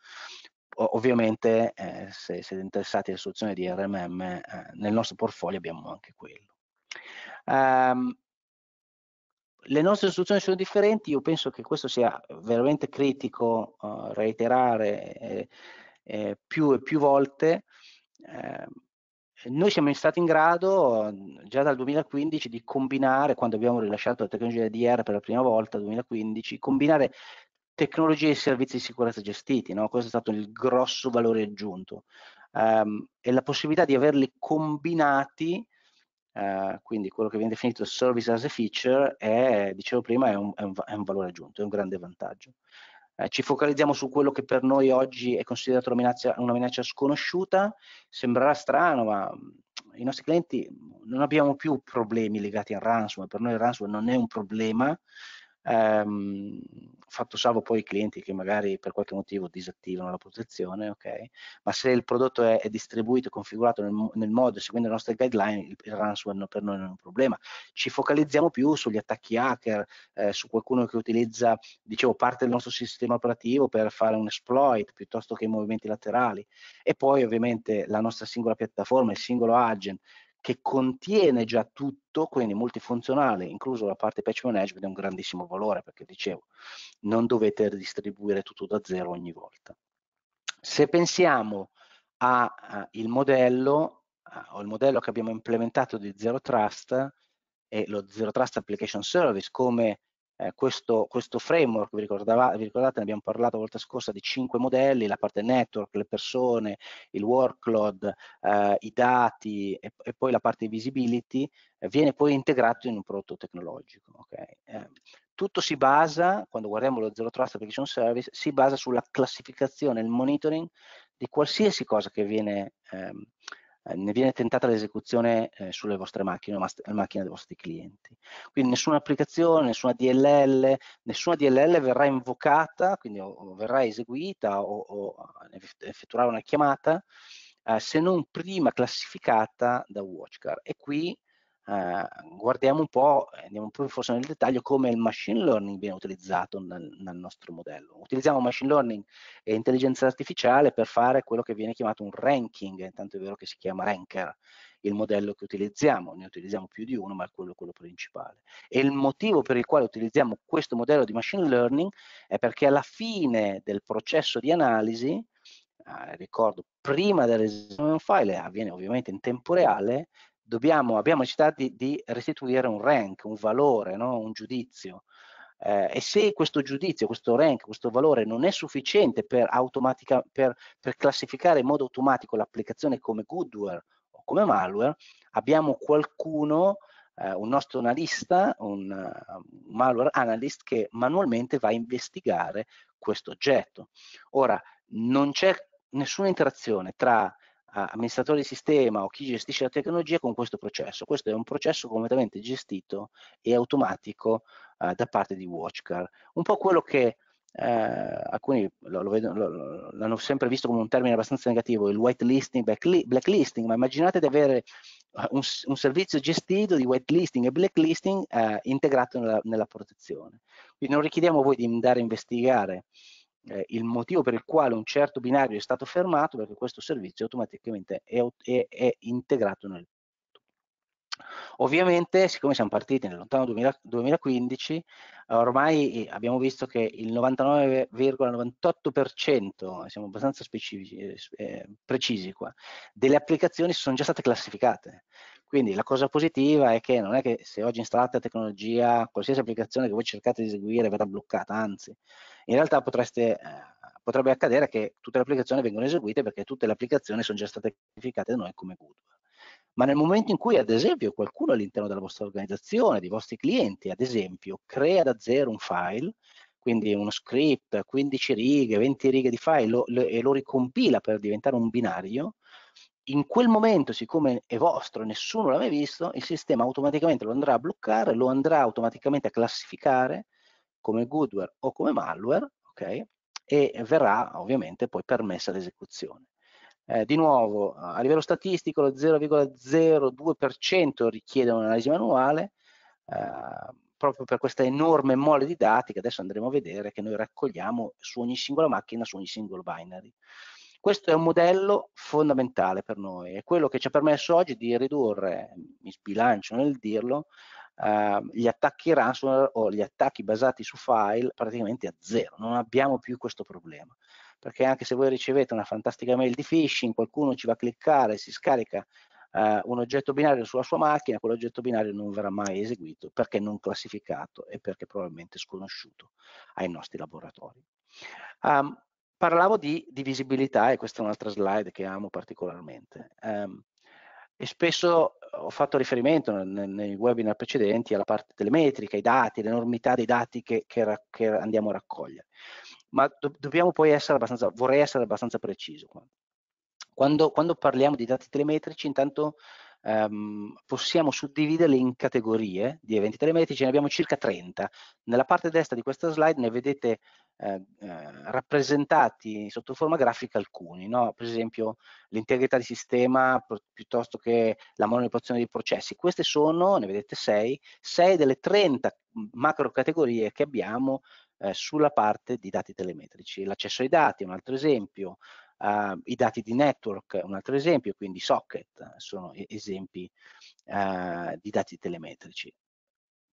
ovviamente eh, se siete interessati alle soluzioni di RMM, eh, nel nostro portfolio abbiamo anche quello. Um, le nostre istruzioni sono differenti, io penso che questo sia veramente critico uh, reiterare eh, eh, più e più volte. Eh, noi siamo stati in grado mm, già dal 2015 di combinare, quando abbiamo rilasciato la tecnologia DR per la prima volta nel 2015, combinare tecnologie e servizi di sicurezza gestiti, no? questo è stato il grosso valore aggiunto um, e la possibilità di averli combinati eh, quindi quello che viene definito service as a feature è, dicevo prima, è un, è un, è un valore aggiunto, è un grande vantaggio. Uh, ci focalizziamo su quello che per noi oggi è considerato una minaccia, una minaccia, sconosciuta, sembrerà strano, ma i nostri clienti non abbiamo più problemi legati al ransomware, per noi il ransomware non è un problema, ehm, fatto salvo poi i clienti che magari per qualche motivo disattivano la protezione, ok? Ma se il prodotto è, è distribuito e configurato nel, nel, modo, seguendo le nostre guideline, il, il ransomware per noi non è un problema. Ci focalizziamo più sugli attacchi hacker, eh, su qualcuno che utilizza, dicevo, parte del nostro sistema operativo per fare un exploit piuttosto che i movimenti laterali. E poi ovviamente la nostra singola piattaforma, il singolo agent, che contiene già tutto, quindi multifunzionale, incluso la parte patch management, è un grandissimo valore perché dicevo, non dovete distribuire tutto da zero ogni volta. Se pensiamo al modello, o il modello che abbiamo implementato di Zero Trust e lo Zero Trust Application Service come eh, questo, questo, framework, vi, vi, ricordate, ne abbiamo parlato la volta scorsa di cinque modelli, la parte network, le persone, il workload, eh, i dati e, e, poi la parte visibility, eh, viene poi integrato in un prodotto tecnologico. Okay? Eh, tutto si basa, quando guardiamo lo Zero Trust Application Service, si basa sulla classificazione, il monitoring di qualsiasi cosa che viene ehm, Ehm, ne viene tentata l'esecuzione eh, sulle vostre macchine o la macchina dei vostri clienti. Quindi nessuna applicazione, nessuna DLL, nessuna DLL verrà invocata, quindi o, o verrà eseguita o, o, eh, effettuerà una chiamata eh, se non prima classificata da WatchCard. E qui Ehm, guardiamo un po', eh, andiamo un po' forse nel dettaglio come il machine learning viene utilizzato nel, nel, nostro modello. Utilizziamo machine learning e intelligenza artificiale per fare quello che viene chiamato un ranking, intanto è vero che si chiama ranker, il modello che utilizziamo, ne utilizziamo più di uno ma è quello, quello principale. E il motivo per il quale utilizziamo questo modello di machine learning è perché alla fine del processo di analisi eh, ricordo prima dell'esame di un file avviene ovviamente in tempo reale dobbiamo, abbiamo necessità di, di, restituire un rank, un valore, no? un giudizio. Eh, e se questo giudizio, questo rank, questo valore non è sufficiente per, per, per classificare in modo automatico l'applicazione come goodware o come malware, abbiamo qualcuno, eh, un nostro analista, un uh, malware analyst che manualmente va a investigare questo oggetto. Ora, non c'è nessuna interazione tra amministratore di sistema o chi gestisce la tecnologia con questo processo. Questo è un processo completamente gestito e automatico eh, da parte di Watchcar. Un po' quello che eh, alcuni lo, lo vedo, lo, l'hanno sempre visto come un termine abbastanza negativo, il whitelisting, blacklisting, ma immaginate di avere eh, un, un servizio gestito di whitelisting e blacklisting eh, integrato nella, nella, protezione. Quindi non richiediamo a voi di andare a investigare eh, il motivo per il quale un certo binario è stato fermato perché questo servizio automaticamente è, è, è integrato nel Ovviamente, siccome siamo partiti nel lontano 2000, 2015, ormai eh, abbiamo visto che il 99,98%, siamo abbastanza specifici, eh, eh, precisi qua, delle applicazioni sono già state classificate. Quindi la cosa positiva è che non è che se oggi installate la tecnologia, qualsiasi applicazione che voi cercate di eseguire verrà bloccata, anzi, in realtà potreste, eh, potrebbe accadere che tutte le applicazioni vengano eseguite perché tutte le applicazioni sono già state certificate da noi come Goodware. Ma nel momento in cui, ad esempio, qualcuno all'interno della vostra organizzazione, dei vostri clienti, ad esempio, crea da zero un file, quindi uno script, 15 righe, 20 righe di file lo, lo, e lo ricompila per diventare un binario, in quel momento, siccome è vostro e nessuno l'ha mai visto, il sistema automaticamente lo andrà a bloccare, lo andrà automaticamente a classificare come goodware o come malware, ok? E verrà ovviamente poi permessa l'esecuzione. Eh, di nuovo, a livello statistico lo 0,02% richiede un'analisi manuale, eh, proprio per questa enorme mole di dati che adesso andremo a vedere che noi raccogliamo su ogni singola macchina, su ogni singolo binary. Questo è un modello fondamentale per noi, è quello che ci ha permesso oggi di ridurre, mi sbilancio nel dirlo, eh, gli attacchi ransomware o gli attacchi basati su file praticamente a zero, non abbiamo più questo problema. Perché anche se voi ricevete una fantastica mail di phishing, qualcuno ci va a cliccare, si scarica Uh, un oggetto binario sulla sua macchina, quell'oggetto binario non verrà mai eseguito perché non classificato e perché probabilmente sconosciuto ai nostri laboratori. Um, parlavo di divisibilità e questa è un'altra slide che amo particolarmente. Um, e spesso eh, ho fatto riferimento nei, nei webinar precedenti alla parte delle metriche, ai dati, l'enormità dei dati che, che, che, andiamo a raccogliere. Ma do, dobbiamo poi essere abbastanza, vorrei essere abbastanza preciso. Quando, quando parliamo di dati telemetrici, intanto ehm, possiamo suddividerle in categorie di eventi telemetrici, ne abbiamo circa 30. Nella parte destra di questa slide ne vedete eh, eh, rappresentati sotto forma grafica alcuni, no? per esempio l'integrità di sistema piuttosto che la manipolazione dei processi. Queste sono, ne vedete 6, 6 delle 30 macro categorie che abbiamo eh, sulla parte di dati telemetrici. L'accesso ai dati è un altro esempio, Uh, I dati di network, un altro esempio, quindi socket, eh, sono esempi uh, di dati telemetrici.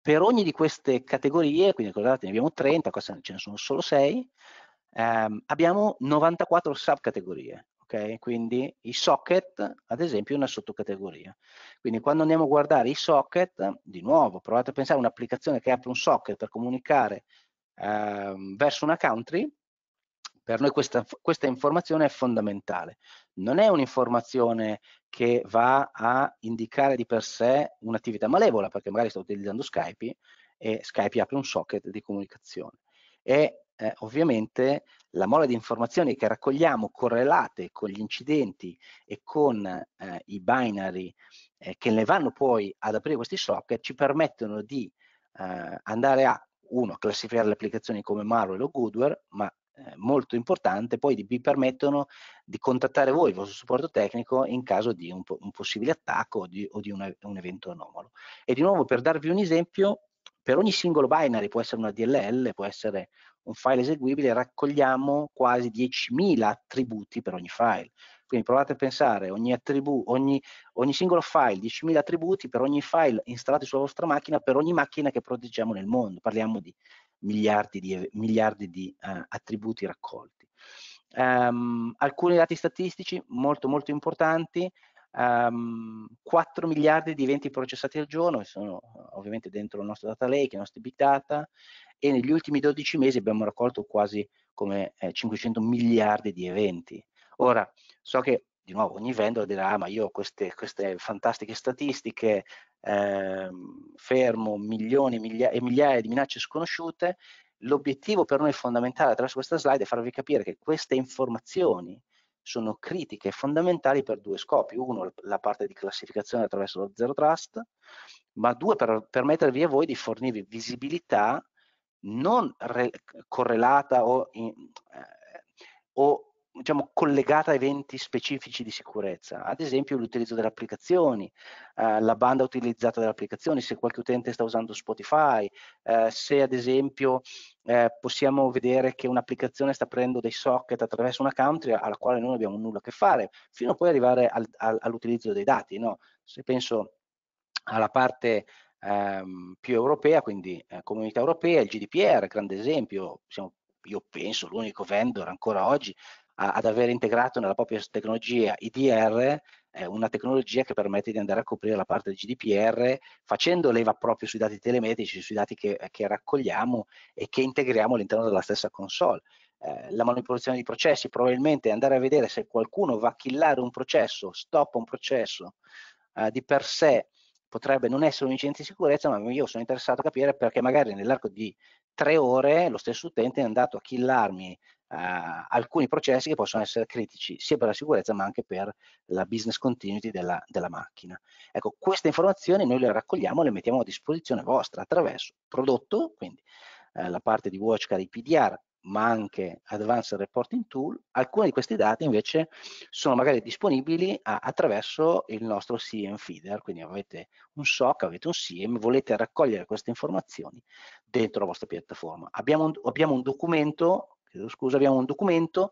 Per ogni di queste categorie, quindi ricordate ne abbiamo 30, qua ce ne sono solo 6, um, ehm, abbiamo 94 subcategorie, Okay? Quindi i socket, ad esempio, è una sottocategoria. Quindi quando andiamo a guardare i socket, di nuovo, provate a pensare a un'applicazione che apre un socket per comunicare eh, verso una country, per noi questa, questa informazione è fondamentale. Non è un'informazione che va a indicare di per sé un'attività malevola, perché magari sto utilizzando Skype e Skype apre un socket di comunicazione. E eh, ovviamente la mole di informazioni che raccogliamo correlate con gli incidenti e con eh, i binary eh, che ne vanno poi ad aprire questi socket ci permettono di eh, andare a uno, classificare le applicazioni come malware o goodware, ma eh, molto importante, poi vi permettono di contattare voi, il vostro supporto tecnico, in caso di un, un possibile attacco o di, o di una, un evento anomalo. E di nuovo, per darvi un esempio, per ogni singolo binary, può essere una DLL, può essere un file eseguibile, raccogliamo quasi 10.000 attributi per ogni file. Quindi provate a pensare, ogni, ogni, ogni singolo file, 10.000 attributi per ogni file installato sulla vostra macchina, per ogni macchina che proteggiamo nel mondo. Parliamo di miliardi di, miliardi di eh, attributi raccolti. Um, alcuni dati statistici molto molto importanti, um, ehm, 4 miliardi di eventi processati al giorno, che sono eh, ovviamente dentro il nostro data lake, i nostri big data, e negli ultimi 12 mesi abbiamo raccolto quasi come eh, 500 miliardi di eventi. Ora, so che di nuovo ogni vendor dirà ah, ma io ho queste, queste fantastiche statistiche eh, fermo milioni miglia- e migliaia di minacce sconosciute, l'obiettivo per noi fondamentale attraverso questa slide è farvi capire che queste informazioni sono critiche e fondamentali per due scopi. Uno, la parte di classificazione attraverso lo Zero Trust, ma due, per permettervi a voi di fornirvi visibilità non re- correlata o, in, eh, o diciamo, collegata a eventi specifici di sicurezza, ad esempio l'utilizzo delle applicazioni, eh, la banda utilizzata dalle applicazioni, se qualche utente sta usando Spotify, eh, se ad esempio eh, possiamo vedere che un'applicazione sta prendendo dei socket attraverso una country alla quale non abbiamo nulla a che fare, fino a poi arrivare al, al, all'utilizzo dei dati. No? Se penso alla parte ehm, più europea, quindi eh, comunità europea, il GDPR, grande esempio, siamo, io penso l'unico vendor ancora oggi a, ad aver integrato nella propria tecnologia IDR una tecnologia che permette di andare a coprire la parte di GDPR facendo leva proprio sui dati telemetrici, sui dati che, che raccogliamo e che integriamo all'interno della stessa console. Eh, la manipolazione di processi probabilmente andare a vedere se qualcuno va a killare un processo, stoppa un processo eh, di per sé potrebbe non essere un incidente di sicurezza, ma io sono interessato a capire perché magari nell'arco di tre ore lo stesso utente è andato a killarmi eh, alcuni processi che possono essere critici sia per la sicurezza ma anche per la business continuity della, della macchina. Ecco, queste informazioni noi le raccogliamo e le mettiamo a disposizione vostra attraverso prodotto, quindi eh, la parte di WatchCard e PDR, ma anche Advanced Reporting Tool, alcuni di questi dati invece sono magari disponibili a, attraverso il nostro CM Feeder, quindi avete un SOC, avete un CM, volete raccogliere queste informazioni dentro la vostra piattaforma. Abbiamo un, abbiamo un documento chiedo scusa, abbiamo un documento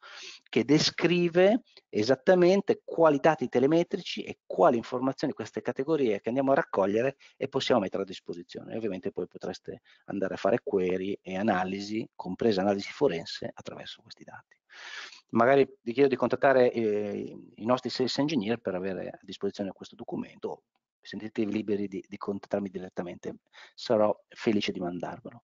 che descrive esattamente quali dati telemetrici e quali informazioni queste categorie che andiamo a raccogliere e possiamo mettere a disposizione. E ovviamente poi potreste andare a fare query e analisi, compresa analisi forense, attraverso questi dati. Magari vi chiedo di contattare eh, i nostri sales engineer per avere a disposizione questo documento, sentitevi liberi di, di contattarmi direttamente, sarò felice di mandarvelo.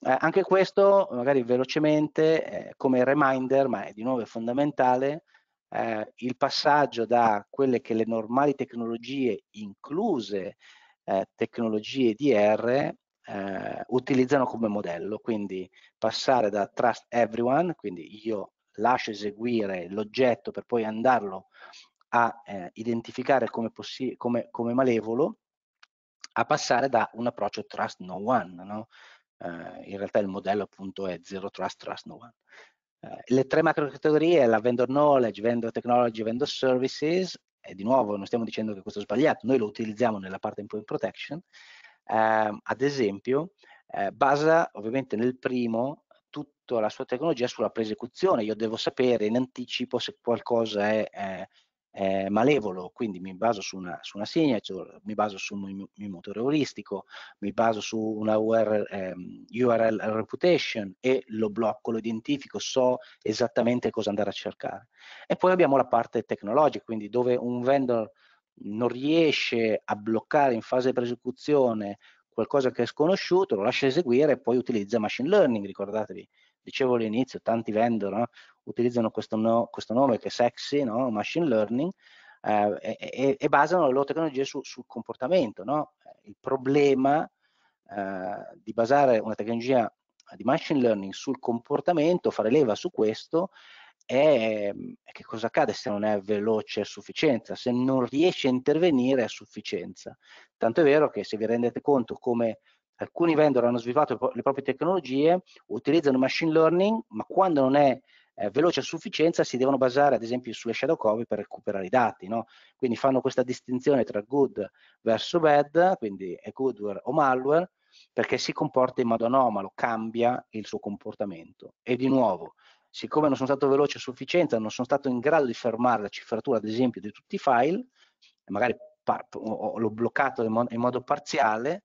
Eh, anche questo, magari velocemente, eh, come reminder, ma è di nuovo fondamentale, eh, il passaggio da quelle che le normali tecnologie, incluse eh, tecnologie DR, eh, utilizzano come modello, quindi passare da trust everyone, quindi io lascio eseguire l'oggetto per poi andarlo a eh, identificare come, come, come, malevolo a passare da un approccio trust no one. No? Eh, in realtà il modello appunto è zero trust, trust no one. Eh, le tre macro categorie, la vendor knowledge, vendor technology, vendor services, e di nuovo non stiamo dicendo che questo è sbagliato, noi lo utilizziamo nella parte in point protection, ehm, ad esempio, eh, basa ovviamente nel primo tutta la sua tecnologia sulla presecuzione, io devo sapere in anticipo se qualcosa è, è eh, eh, malevolo, quindi mi baso su una, su una signature, mi baso su un, un motore euristico, mi baso su una URL, ehm, URL, reputation e lo blocco, lo identifico, so esattamente cosa andare a cercare. E poi abbiamo la parte tecnologica, quindi dove un vendor non riesce a bloccare in fase di esecuzione qualcosa che è sconosciuto, lo lascia eseguire e poi utilizza machine learning, ricordatevi, dicevo all'inizio, tanti vendor no? utilizzano questo, no, questo, nome che è sexy, no? machine learning, eh, e, e, basano le loro tecnologie su, sul comportamento. Il problema eh, di basare una tecnologia di machine learning sul comportamento, fare leva su questo, è, è che cosa accade se non è veloce a sufficienza, se non riesce a intervenire a sufficienza. Tanto è vero che se vi rendete conto come Alcuni vendor hanno sviluppato le proprie tecnologie, utilizzano machine learning, ma quando non è eh, veloce a sufficienza si devono basare ad esempio sulle shadow copy per recuperare i dati, no? quindi fanno questa distinzione tra good verso bad, quindi è goodware o malware, perché si comporta in modo anomalo, cambia il suo comportamento. E di nuovo, siccome non sono stato veloce a sufficienza, non sono stato in grado di fermare la cifratura ad esempio di tutti i file, magari l'ho bloccato in, modo parziale,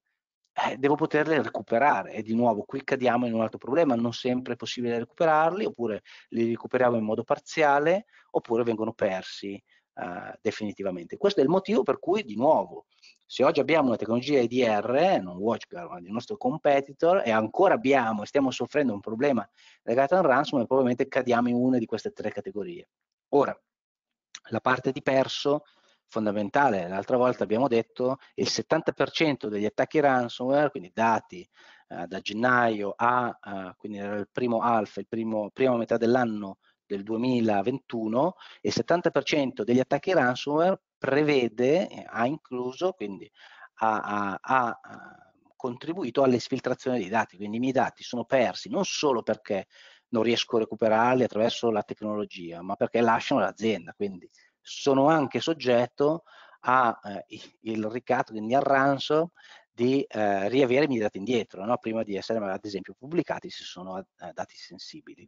eh, devo poterle recuperare e di nuovo qui cadiamo in un altro problema, non sempre è possibile recuperarli oppure li recuperiamo in modo parziale oppure vengono persi eh, definitivamente. Questo è il motivo per cui di nuovo se oggi abbiamo una tecnologia IDR, non WatchGuard ma il nostro competitor e ancora abbiamo e stiamo soffrendo un problema legato al ransomware probabilmente cadiamo in una di queste tre categorie. Ora la parte di perso fondamentale, l'altra volta abbiamo detto che il 70% degli attacchi ransomware, quindi dati eh, da gennaio a, eh, quindi era il primo alfa, il primo, prima metà dell'anno del 2021, il 70% degli attacchi ransomware prevede, eh, ha incluso, quindi ha, ha, ha eh, contribuito all'esfiltrazione dei dati, quindi i miei dati sono persi non solo perché non riesco a recuperarli attraverso la tecnologia, ma perché lasciano l'azienda, quindi sono anche soggetto al eh, ricatto, quindi al ranzo di eh, riavere i miei dati indietro, no? prima di essere ad esempio pubblicati se sono eh, dati sensibili.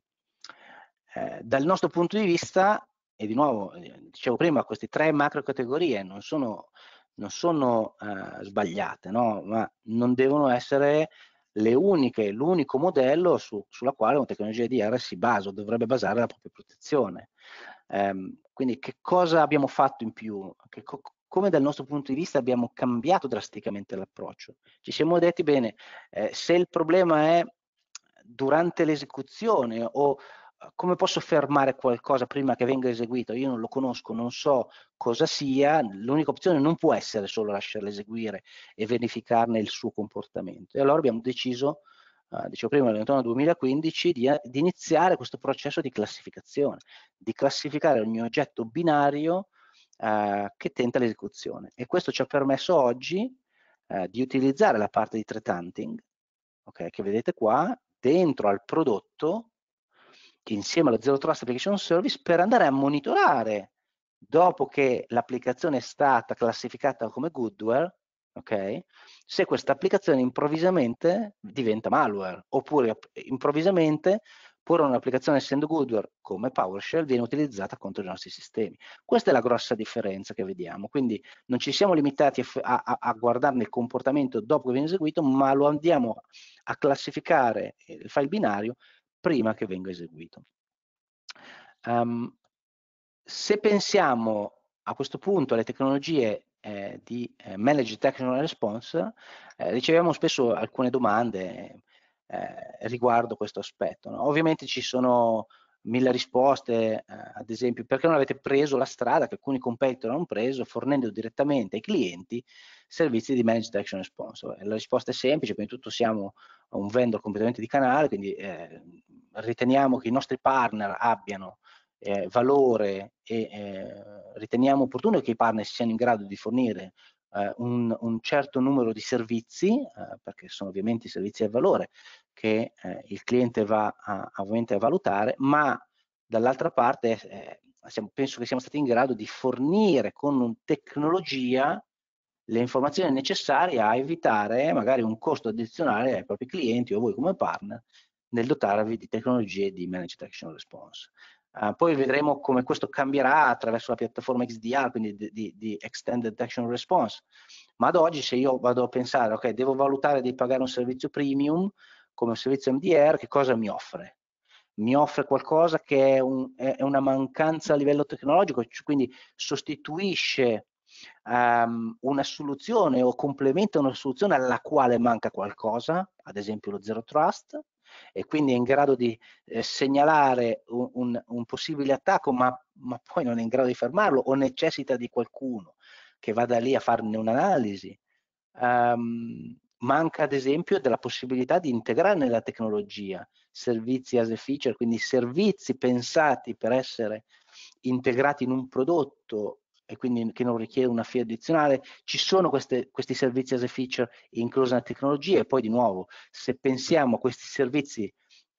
Eh, dal nostro punto di vista, e di nuovo eh, dicevo prima, queste tre macro categorie non sono, non sono eh, sbagliate, no? ma non devono essere le uniche, l'unico modello su, sulla quale una tecnologia di R si basa o dovrebbe basare la propria protezione. Um, quindi che cosa abbiamo fatto in più? Co come dal nostro punto di vista abbiamo cambiato drasticamente l'approccio? Ci siamo detti bene, eh, se il problema è durante l'esecuzione o eh, come posso fermare qualcosa prima che venga eseguito? Io non lo conosco, non so cosa sia, l'unica opzione non può essere solo lasciarla eseguire e verificarne il suo comportamento. E allora abbiamo deciso Ah, dicevo prima, all'intorno al 2015, di, eh, di, iniziare questo processo di classificazione, di classificare ogni oggetto binario eh, che tenta l'esecuzione. E questo ci ha permesso oggi eh, di utilizzare la parte di threat hunting, okay, che vedete qua, dentro al prodotto, insieme alla Zero Trust Application Service, per andare a monitorare dopo che l'applicazione è stata classificata come goodware, okay? se questa applicazione improvvisamente diventa malware, oppure improvvisamente pur un'applicazione essendo goodware come PowerShell viene utilizzata contro i nostri sistemi. Questa è la grossa differenza che vediamo, quindi non ci siamo limitati a, a, a guardarne il comportamento dopo che viene eseguito, ma lo andiamo a classificare eh, il file binario prima che venga eseguito. Um, se pensiamo a questo punto alle tecnologie eh, di eh, Manage Technical Response, eh, riceviamo spesso alcune domande eh, riguardo questo aspetto. No? Ovviamente ci sono mille risposte, eh, ad esempio perché non avete preso la strada che alcuni competitor hanno preso fornendo direttamente ai clienti servizi di Manage Action Response. La risposta è semplice, prima di tutto siamo un vendor completamente di canale, quindi eh, riteniamo che i nostri partner abbiano eh, valore e eh, riteniamo opportuno che i partner siano in grado di fornire eh, un, un, certo numero di servizi, eh, perché sono ovviamente i servizi a valore che eh, il cliente va a, ovviamente a valutare, ma dall'altra parte eh, siamo, penso che siamo stati in grado di fornire con tecnologia le informazioni necessarie a evitare magari un costo addizionale ai propri clienti o voi come partner nel dotarvi di tecnologie di managed action response. Uh, poi vedremo come questo cambierà attraverso la piattaforma XDR, quindi di, di, di, Extended Action Response. Ma ad oggi se io vado a pensare, ok, devo valutare di pagare un servizio premium come un servizio MDR, che cosa mi offre? Mi offre qualcosa che è, un, è una mancanza a livello tecnologico, quindi sostituisce um, una soluzione o complementa una soluzione alla quale manca qualcosa, ad esempio lo Zero Trust, e quindi è in grado di eh, segnalare un, un, un, possibile attacco ma, ma, poi non è in grado di fermarlo o necessita di qualcuno che vada lì a farne un'analisi. Um, manca ad esempio della possibilità di integrare nella tecnologia servizi as a feature, quindi servizi pensati per essere integrati in un prodotto e quindi che non richiede una fee addizionale. Ci sono queste, questi servizi as a feature inclusi nella tecnologia e poi di nuovo se pensiamo a questi servizi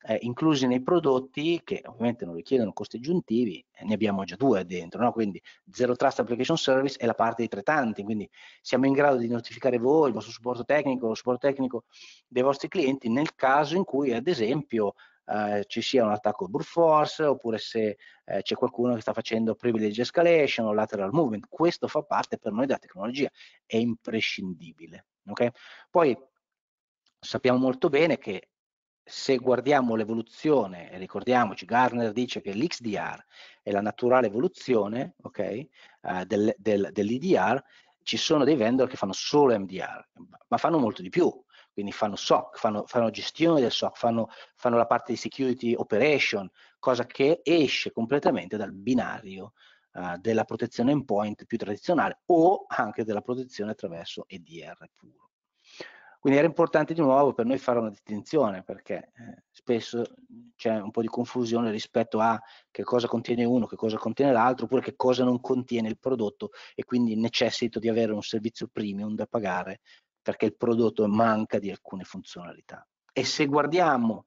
eh, inclusi nei prodotti che ovviamente non richiedono costi aggiuntivi, eh, ne abbiamo già due dentro, no? quindi Zero Trust Application Service è la parte di tre tanti, quindi siamo in grado di notificare voi, il vostro supporto tecnico, lo supporto tecnico dei vostri clienti nel caso in cui ad esempio eh, ci sia un attacco brute force oppure se eh, c'è qualcuno che sta facendo privilege escalation o lateral movement. Questo fa parte per noi della tecnologia, è imprescindibile. Okay? Poi sappiamo molto bene che se guardiamo l'evoluzione, e ricordiamoci, Garner dice che l'XDR è la naturale evoluzione okay, eh, del, del, dell'IDR, ci sono dei vendor che fanno solo MDR, ma fanno molto di più, quindi fanno SOC, fanno, fanno gestione del SOC, fanno, fanno, la parte di security operation, cosa che esce completamente dal binario uh, della protezione endpoint più tradizionale o anche della protezione attraverso EDR puro. Quindi era importante di nuovo per noi fare una distinzione perché eh, spesso c'è un po' di confusione rispetto a che cosa contiene uno, che cosa contiene l'altro, oppure che cosa non contiene il prodotto e quindi necessito di avere un servizio premium da pagare perché il prodotto manca di alcune funzionalità. E se guardiamo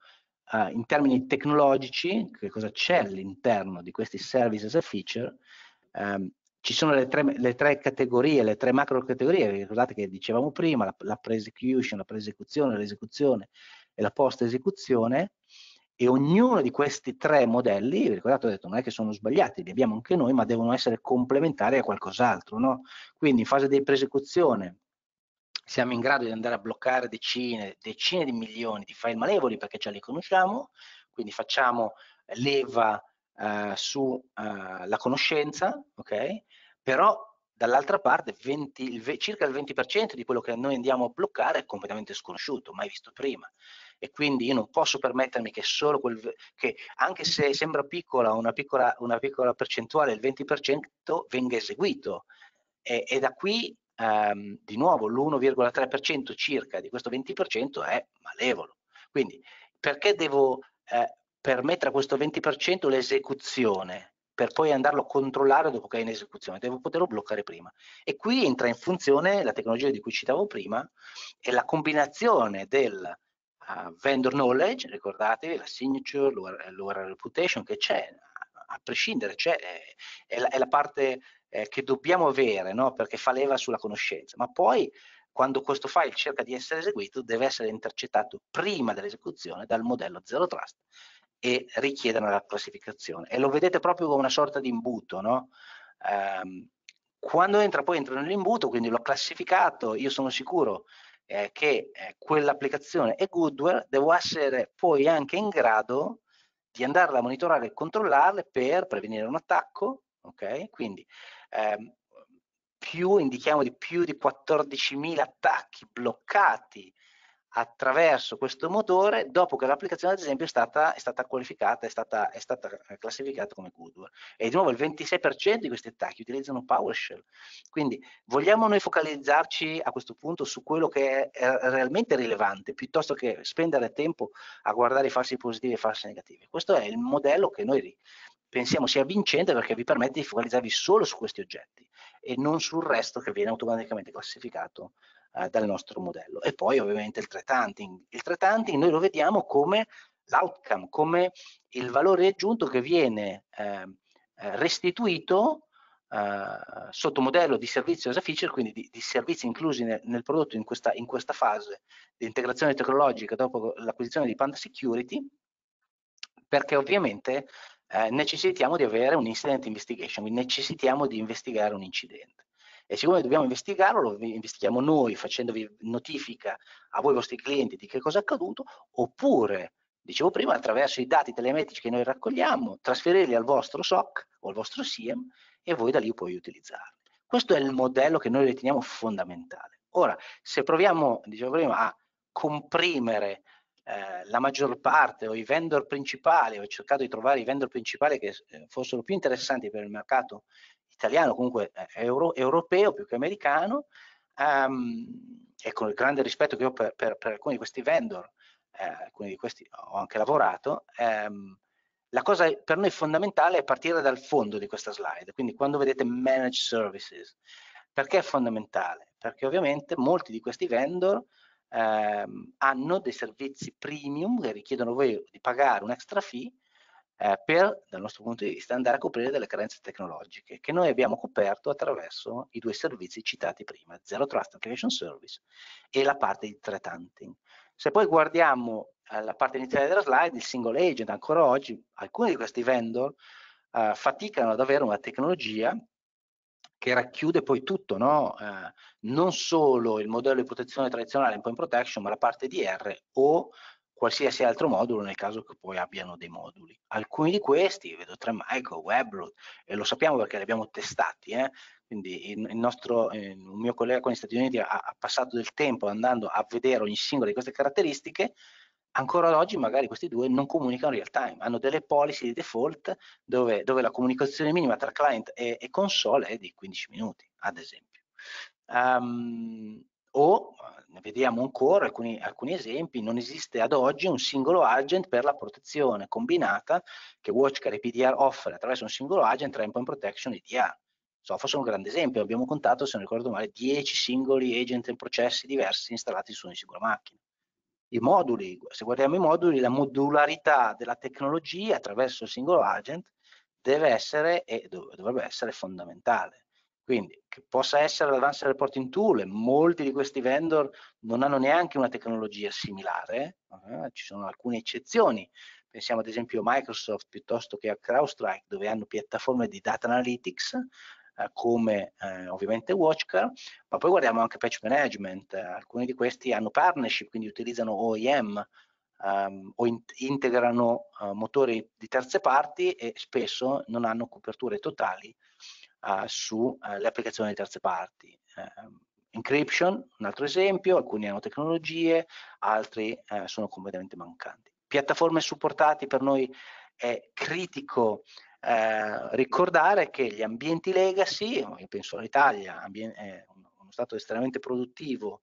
eh, in termini tecnologici che cosa c'è all'interno di questi service as a feature, ehm, ci sono le tre, le tre, categorie, le tre macro categorie, ricordate che dicevamo prima, la, la pre-execution, la pre-esecuzione, l'esecuzione e la post-esecuzione, e ognuno di questi tre modelli, ricordate, ho detto, non è che sono sbagliati, li abbiamo anche noi, ma devono essere complementari a qualcos'altro. No? Quindi in fase di pre-esecuzione siamo in grado di andare a bloccare decine, decine di milioni di file malevoli perché già li conosciamo, quindi facciamo leva eh, sulla eh, conoscenza, ok? Però dall'altra parte 20, il, circa il 20% di quello che noi andiamo a bloccare è completamente sconosciuto, mai visto prima e quindi io non posso permettermi che solo quel che anche se sembra piccola una piccola, una piccola percentuale il 20% venga eseguito e, e da qui ehm, di nuovo l'1,3% circa di questo 20% è malevolo. Quindi perché devo eh, permettere a questo 20% l'esecuzione per poi andarlo a controllare dopo che è in esecuzione, devo poterlo bloccare prima. E qui entra in funzione la tecnologia di cui citavo prima e la combinazione del uh, vendor knowledge, ricordatevi, la signature, l'URL reputation che c'è, a prescindere, c'è, è, è, la, è la parte eh, che dobbiamo avere, no? perché fa leva sulla conoscenza, ma poi quando questo file cerca di essere eseguito deve essere intercettato prima dell'esecuzione dal modello Zero Trust e richiedere la classificazione. E lo vedete proprio come una sorta di imbuto, no? ehm, quando entra poi entra nell'imbuto, quindi l'ho classificato, io sono sicuro eh, che eh, quell'applicazione è Goodware, devo essere poi anche in grado di andarla a monitorare e controllarla per prevenire un attacco, ok? Quindi eh, più, indichiamo di più di 14.000 attacchi bloccati attraverso questo motore dopo che l'applicazione ad esempio è stata, è stata qualificata, è stata, è stata, eh, classificata come goodware. E di nuovo il 26% di questi attacchi utilizzano PowerShell. Quindi vogliamo noi focalizzarci a questo punto su quello che è realmente rilevante, piuttosto che spendere tempo a guardare i falsi positivi e i falsi negativi. Questo è il modello che noi pensiamo sia vincente perché vi permette di focalizzarvi solo su questi oggetti e non sul resto che viene automaticamente classificato eh, dal nostro modello. E poi ovviamente il threat hunting. Il threat hunting noi lo vediamo come l'outcome, come il valore aggiunto che viene ehm, eh, restituito eh, sotto modello di servizio as a feature, quindi di, di servizi inclusi nel, nel prodotto in questa, in questa, fase di integrazione tecnologica dopo l'acquisizione di Panda Security, perché ovviamente eh, necessitiamo di avere un incident investigation, quindi necessitiamo di investigare un incidente. E siccome dobbiamo investigarlo, lo investighiamo noi facendovi notifica a voi vostri clienti di che cosa è accaduto, oppure, dicevo prima, attraverso i dati telemetrici che noi raccogliamo, trasferirli al vostro SOC o al vostro SIEM e voi da lì puoi utilizzarli. Questo è il modello che noi riteniamo fondamentale. Ora, se proviamo, dicevo prima, a comprimere eh, la maggior parte o i vendor principali, ho cercato di trovare i vendor principali che eh, fossero più interessanti per il mercato italiano, comunque eh, euro, europeo più che americano, um, e con il grande rispetto che ho per, per, per alcuni di questi vendor, eh, alcuni di questi ho anche lavorato, ehm, la cosa per noi fondamentale è partire dal fondo di questa slide, quindi quando vedete managed services, perché è fondamentale? Perché ovviamente molti di questi vendor ehm, hanno dei servizi premium che richiedono voi di pagare un extra fee eh, per, dal nostro punto di vista, andare a coprire delle carenze tecnologiche che noi abbiamo coperto attraverso i due servizi citati prima, Zero Trust Application Service e la parte di threat hunting. Se poi guardiamo la parte iniziale della slide, il single agent, ancora oggi, alcuni di questi vendor eh, faticano ad avere una tecnologia che racchiude poi tutto, no? eh, non solo il modello di protezione tradizionale in point protection, ma la parte DR o qualsiasi altro modulo nel caso che poi abbiano dei moduli. Alcuni di questi, vedo micro, Webroot, e lo sappiamo perché li abbiamo testati, eh? quindi il, nostro, eh, un mio collega con gli Stati Uniti ha, ha passato del tempo andando a vedere ogni singola di queste caratteristiche, ancora ad oggi magari questi due non comunicano real time, hanno delle policy di default dove, dove la comunicazione minima tra client e, e, console è di 15 minuti, ad esempio. Um, o ne vediamo ancora alcuni, alcuni, esempi, non esiste ad oggi un singolo agent per la protezione combinata che WatchCare e PDR offre attraverso un singolo agent tra endpoint protection e DR. Sofa è un grande esempio, abbiamo contato, se non ricordo male, 10 singoli agent e processi diversi installati su una singola macchina i moduli, se guardiamo i moduli, la modularità della tecnologia attraverso il singolo agent deve essere e dovrebbe essere fondamentale. Quindi che possa essere l'advanced reporting tool, molti di questi vendor non hanno neanche una tecnologia similare, eh? ci sono alcune eccezioni, pensiamo ad esempio a Microsoft piuttosto che a CrowdStrike dove hanno piattaforme di data analytics eh, come eh, ovviamente Watchcar, ma poi guardiamo anche patch management, alcuni di questi hanno partnership, quindi utilizzano OEM um, ehm, o in integrano uh, motori di terze parti e spesso non hanno coperture totali uh, eh, sulle uh, applicazioni di terze parti. Ehm, Encryption, un altro esempio, alcuni hanno tecnologie, altri sono completamente mancanti. Piattaforme supportate per noi è critico eh, ricordare che gli ambienti legacy, io penso all'Italia, è uno stato estremamente produttivo,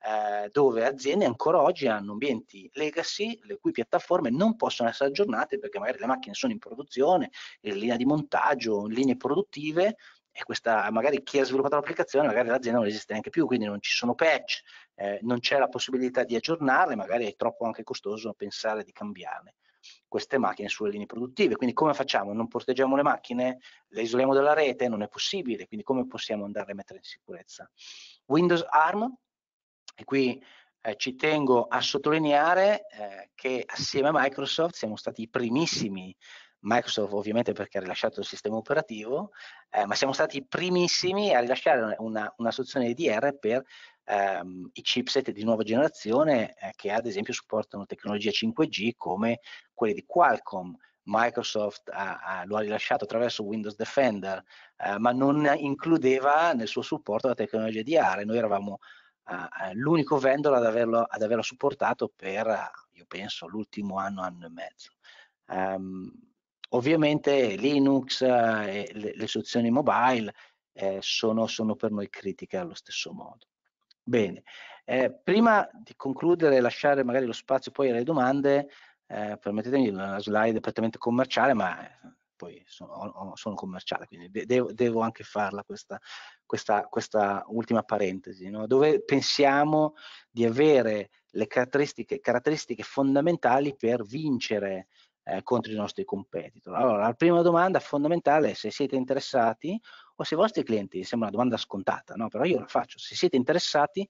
eh, dove aziende ancora oggi hanno ambienti legacy, le cui piattaforme non possono essere aggiornate perché magari le macchine sono in produzione, in linea di montaggio, in linee produttive, e questa, magari chi ha sviluppato l'applicazione, magari l'azienda non esiste neanche più, quindi non ci sono patch, eh, non c'è la possibilità di aggiornarle, magari è troppo anche costoso pensare di cambiarle queste macchine sulle linee produttive. Quindi come facciamo? Non proteggiamo le macchine? Le isoliamo dalla rete? Non è possibile, quindi come possiamo andare a mettere in sicurezza? Windows ARM, e qui eh, ci tengo a sottolineare eh, che assieme a Microsoft siamo stati i primissimi Microsoft ovviamente perché ha rilasciato il sistema operativo, eh, ma siamo stati i primissimi a rilasciare una, una soluzione EDR per ehm, i chipset di nuova generazione eh, che ad esempio supportano tecnologie 5G come quelle di Qualcomm. Microsoft eh, lo ha rilasciato attraverso Windows Defender, eh, ma non includeva nel suo supporto la tecnologia di ARE. Noi eravamo eh, eh, l'unico vendor ad averlo, ad averlo, supportato per, io penso, l'ultimo anno, anno e mezzo. Um, ovviamente Linux e le, le soluzioni mobile eh, sono, sono per noi critiche allo stesso modo. Bene, eh, prima di concludere e lasciare magari lo spazio poi alle domande, eh, permettetemi una slide prettamente commerciale, ma eh, poi sono, sono commerciale, quindi devo, devo, anche farla questa, questa, questa ultima parentesi, no? dove pensiamo di avere le caratteristiche, caratteristiche fondamentali per vincere eh, contro i nostri competitor. Allora, la prima domanda fondamentale è se siete interessati o oh, se i vostri clienti, sembra una domanda scontata, no? però io la faccio, se siete interessati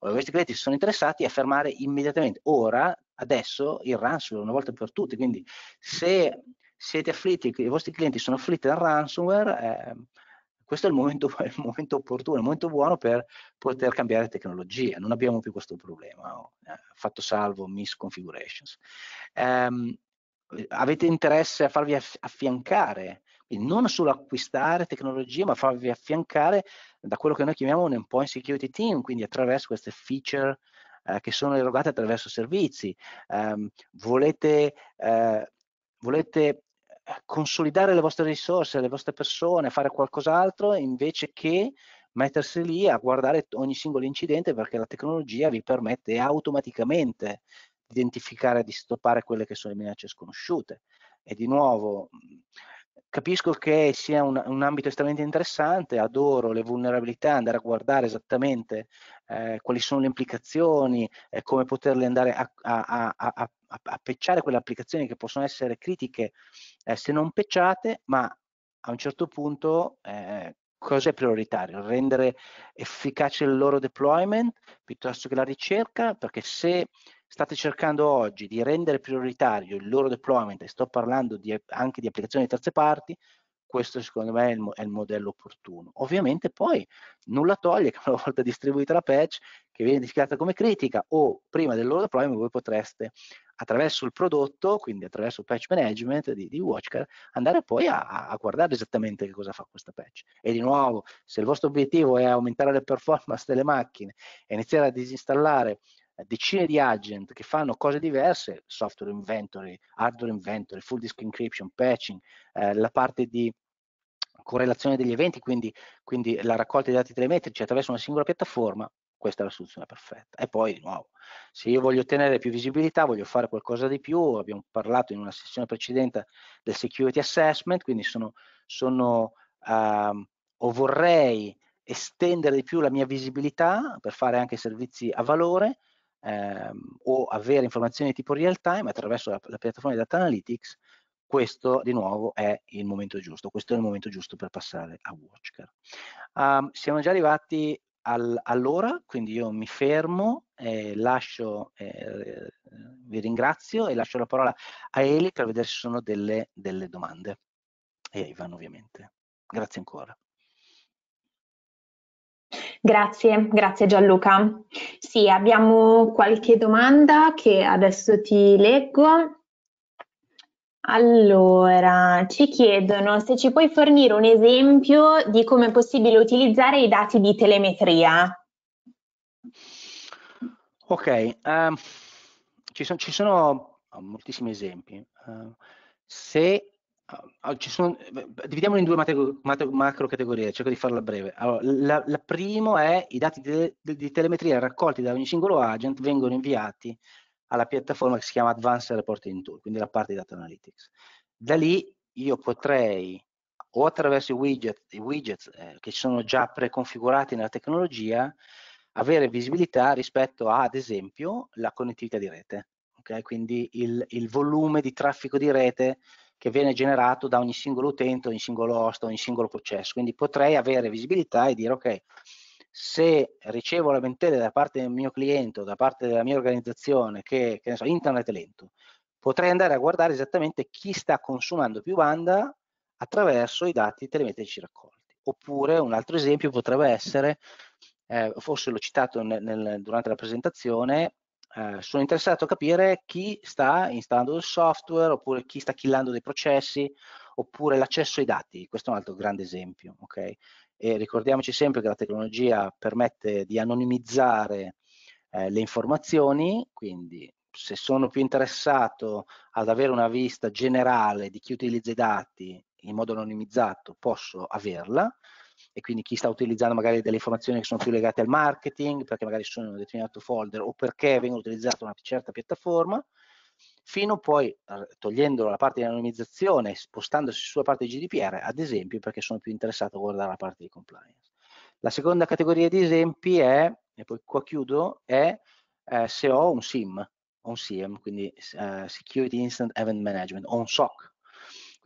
o i vostri clienti sono interessati a fermare immediatamente, ora, adesso, il ransomware una volta per tutte, quindi se siete afflitti, i vostri clienti sono afflitti dal ransomware, eh, questo è il momento, il momento, opportuno, il momento buono per poter cambiare tecnologia, non abbiamo più questo problema, oh, eh, fatto salvo misconfigurations. Um, avete interesse a farvi affiancare quindi non solo acquistare tecnologie, ma farvi affiancare da quello che noi chiamiamo un endpoint security team, quindi attraverso queste feature eh, che sono erogate attraverso servizi. Um, volete, eh, volete eh, consolidare le vostre risorse, le vostre persone, fare qualcos'altro invece che mettersi lì a guardare ogni singolo incidente perché la tecnologia vi permette automaticamente di identificare e di stoppare quelle che sono le minacce sconosciute. E di nuovo capisco che sia un, un, ambito estremamente interessante, adoro le vulnerabilità, andare a guardare esattamente eh, quali sono le implicazioni, eh, come poterle andare a, a, a, a, pecciare quelle applicazioni che possono essere critiche eh, se non pecciate, ma a un certo punto eh, cos'è prioritario? Rendere efficace il loro deployment piuttosto che la ricerca? Perché se state cercando oggi di rendere prioritario il loro deployment, e sto parlando di, anche di applicazioni di terze parti, questo secondo me è il, è il, modello opportuno. Ovviamente poi nulla toglie che una volta distribuita la patch, che viene dichiarata come critica o prima del loro deployment, voi potreste attraverso il prodotto, quindi attraverso il patch management di, di Watchcar, andare poi a, a, guardare esattamente che cosa fa questa patch. E di nuovo, se il vostro obiettivo è aumentare le performance delle macchine e iniziare a disinstallare decine di agent che fanno cose diverse, software inventory, hardware inventory, full disk encryption, patching, eh, la parte di correlazione degli eventi, quindi, quindi la raccolta dei dati telemetrici cioè attraverso una singola piattaforma, questa è la soluzione perfetta. E poi, di nuovo, se io voglio ottenere più visibilità, voglio fare qualcosa di più, abbiamo parlato in una sessione precedente del security assessment, quindi sono, sono um, o vorrei estendere di più la mia visibilità per fare anche servizi a valore, ehm, o avere informazioni di tipo real time attraverso la, la piattaforma di Data Analytics, questo di nuovo è il momento giusto, questo è il momento giusto per passare a WatchCard. Um, ehm, siamo già arrivati al, all'ora, quindi io mi fermo, eh, lascio, eh, vi ringrazio e lascio la parola a Eli per vedere se ci sono delle, delle domande e a Ivan ovviamente. Grazie ancora. Grazie, grazie Gianluca. Sì, abbiamo qualche domanda che adesso ti leggo. Allora, ci chiedono se ci puoi fornire un esempio di come è possibile utilizzare i dati di telemetria. Ok, um, ci, so, ci, sono moltissimi esempi. Uh, se Ah, sono, eh, dividiamolo in due macro, macro, categorie, cerco di farla breve. Allora, la, la prima è i dati de, de, di telemetria raccolti da ogni singolo agent vengono inviati alla piattaforma che si chiama Advanced Reporting Tool, quindi la parte di Data Analytics. Da lì io potrei, o attraverso i widget, i widget eh, che sono già preconfigurati nella tecnologia, avere visibilità rispetto a, ad esempio, la connettività di rete, okay? quindi il, il volume di traffico di rete che viene generato da ogni singolo utente, ogni singolo host, ogni singolo processo. Quindi potrei avere visibilità e dire ok, se ricevo lamentele da parte del mio cliente o da parte della mia organizzazione che, che ne so, internet è lento, potrei andare a guardare esattamente chi sta consumando più banda attraverso i dati telemetrici raccolti. Oppure un altro esempio potrebbe essere, eh, forse l'ho citato nel, nel, durante la presentazione, eh, sono interessato a capire chi sta installando il software oppure chi sta killando dei processi oppure l'accesso ai dati, questo è un altro grande esempio. Okay? E ricordiamoci sempre che la tecnologia permette di anonimizzare eh, le informazioni, quindi se sono più interessato ad avere una vista generale di chi utilizza i dati in modo anonimizzato posso averla, e quindi chi sta utilizzando magari delle informazioni che sono più legate al marketing, perché magari sono in un determinato folder o perché vengono utilizzate una certa piattaforma, fino poi eh, togliendo la parte di anonimizzazione, spostandosi sulla parte di GDPR, ad esempio, perché sono più interessato a guardare la parte di compliance. La seconda categoria di esempi è, e poi qua chiudo, è eh, se ho un SIM, un SIEM, quindi eh, Security Instant Event Management, o un SOC,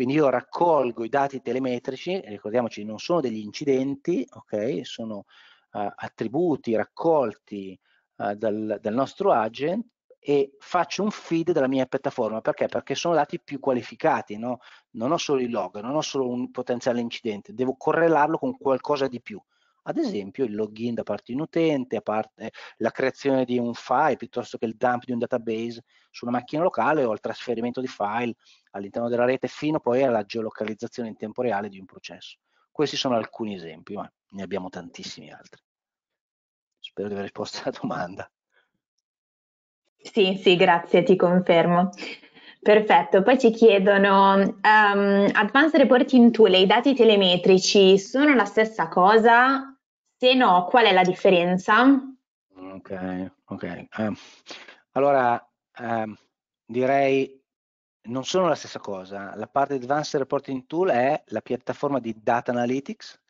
quindi io raccolgo i dati telemetrici, ricordiamoci non sono degli incidenti, okay? sono uh, attributi raccolti uh, dal, dal nostro agent e faccio un feed della mia piattaforma perché? Perché sono dati più qualificati, no? non ho solo il log, non ho solo un potenziale incidente, devo correlarlo con qualcosa di più. Ad esempio il login da parte di un utente, parte, la creazione di un file piuttosto che il dump di un database su una macchina locale o il trasferimento di file all'interno della rete fino poi alla geolocalizzazione in tempo reale di un processo. Questi sono alcuni esempi, ma ne abbiamo tantissimi altri. Spero di aver risposto alla domanda. Sì, sì, grazie, ti confermo. Perfetto, poi ci chiedono, um, Advanced Reporting Tool e i dati telemetrici sono la stessa cosa? Se no, qual è la differenza? Ok, ok. Um, allora, um, direi non sono la stessa cosa. La parte Advanced Reporting Tool è la piattaforma di Data Analytics,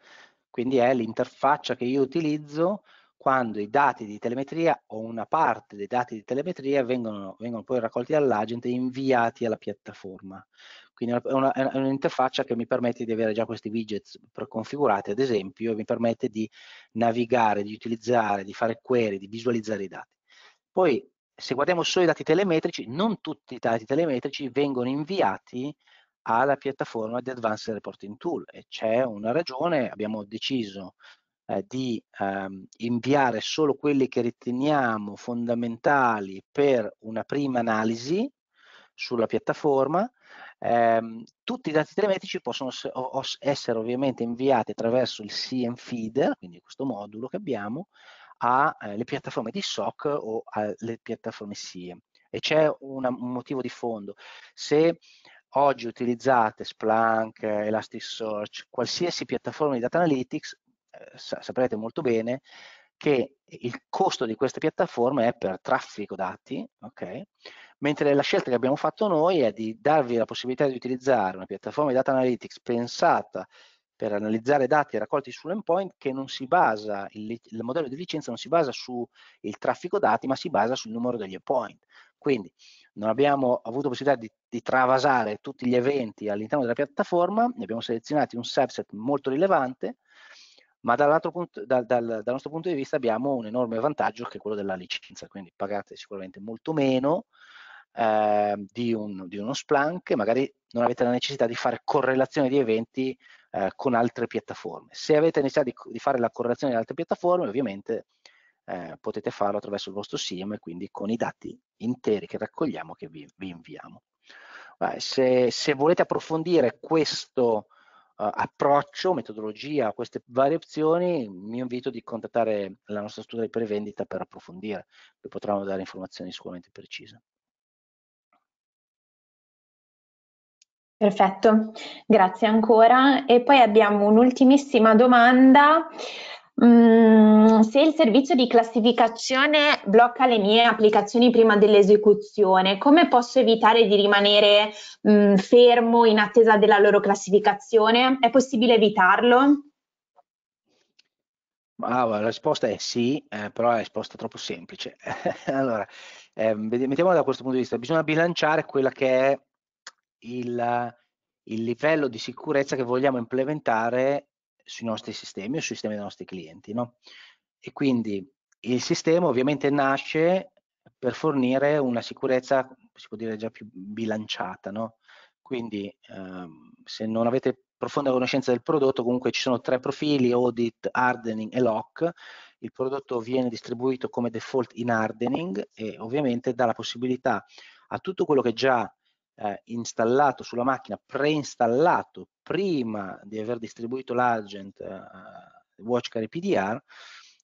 quindi è l'interfaccia che io utilizzo quando i dati di telemetria o una parte dei dati di telemetria vengono, vengono poi raccolti dall'agente e inviati alla piattaforma. Quindi è, una, è un'interfaccia che mi permette di avere già questi widgets preconfigurati, ad esempio, e mi permette di navigare, di utilizzare, di fare query, di visualizzare i dati. Poi se guardiamo solo i dati telemetrici, non tutti i dati telemetrici vengono inviati alla piattaforma di Advanced Reporting Tool e c'è una ragione, abbiamo deciso eh, di ehm, inviare solo quelli che riteniamo fondamentali per una prima analisi sulla piattaforma. Ehm, tutti i dati telemetrici possono essere ovviamente inviati attraverso il CM Feeder, quindi questo modulo che abbiamo, alle eh, piattaforme di SOC o alle piattaforme SIE. E c'è una, un motivo di fondo. Se oggi utilizzate Splunk, Elasticsearch, qualsiasi piattaforma di data analytics, eh, saprete molto bene che il costo di queste piattaforme è per traffico dati, okay? mentre la scelta che abbiamo fatto noi è di darvi la possibilità di utilizzare una piattaforma di data analytics pensata per analizzare dati raccolti sull'endpoint che non si basa, il, il, modello di licenza non si basa sul traffico dati, ma si basa sul numero degli endpoint. Quindi non abbiamo avuto possibilità di, di travasare tutti gli eventi all'interno della piattaforma, ne abbiamo selezionati un subset molto rilevante, ma punto, dal, dal, dal, nostro punto di vista abbiamo un enorme vantaggio che è quello della licenza, quindi pagate sicuramente molto meno eh, di, un, di uno Splunk, magari non avete la necessità di fare correlazione di eventi eh, con altre piattaforme. Se avete necessità di, di, fare la correlazione di altre piattaforme, ovviamente eh, potete farlo attraverso il vostro SIEM e quindi con i dati interi che raccogliamo che vi, vi inviamo. Se, se, volete approfondire questo uh, approccio, metodologia, queste varie opzioni, mi invito di contattare la nostra struttura di prevendita per approfondire, vi potranno dare informazioni sicuramente precise. Perfetto, grazie ancora. E poi abbiamo un'ultimissima domanda. Mm, se il servizio di classificazione blocca le mie applicazioni prima dell'esecuzione, come posso evitare di rimanere mm, fermo in attesa della loro classificazione? È possibile evitarlo? Allora, ah, la risposta è sì, eh, però è una risposta troppo semplice. allora, eh, mettiamola da questo punto di vista, bisogna bilanciare quella che è il, il livello di sicurezza che vogliamo implementare sui nostri sistemi o sui sistemi dei nostri clienti. No? E quindi il sistema ovviamente nasce per fornire una sicurezza, si può dire già più bilanciata. No? Quindi ehm, se non avete profonda conoscenza del prodotto, comunque ci sono tre profili, audit, hardening e lock. Il prodotto viene distribuito come default in hardening e ovviamente dà la possibilità a tutto quello che già eh, installato sulla macchina, preinstallato prima di aver distribuito l'agent eh, eh WatchCare PDR,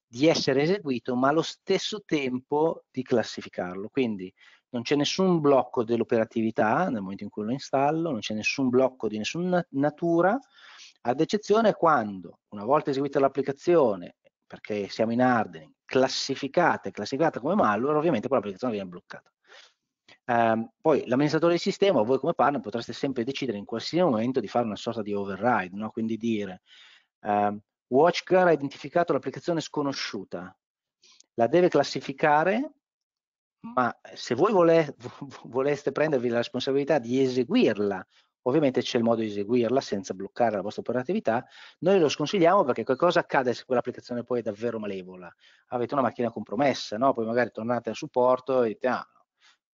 di essere eseguito, ma allo stesso tempo di classificarlo. Quindi non c'è nessun blocco dell'operatività nel momento in cui lo installo, non c'è nessun blocco di nessuna natura, ad eccezione quando, una volta eseguita l'applicazione, perché siamo in hardening, classificata e classificata come malware, ovviamente quell'applicazione viene bloccata. Um, poi l'amministratore di sistema, voi come partner potreste sempre decidere in qualsiasi momento di fare una sorta di override, no? quindi dire um, WatchGuard ha identificato l'applicazione sconosciuta, la deve classificare, ma se voi vole voleste prendervi la responsabilità di eseguirla, ovviamente c'è il modo di eseguirla senza bloccare la vostra operatività, noi lo sconsigliamo perché qualcosa accade se quell'applicazione poi è davvero malevola? Avete una macchina compromessa, no? poi magari tornate al supporto e dite ah,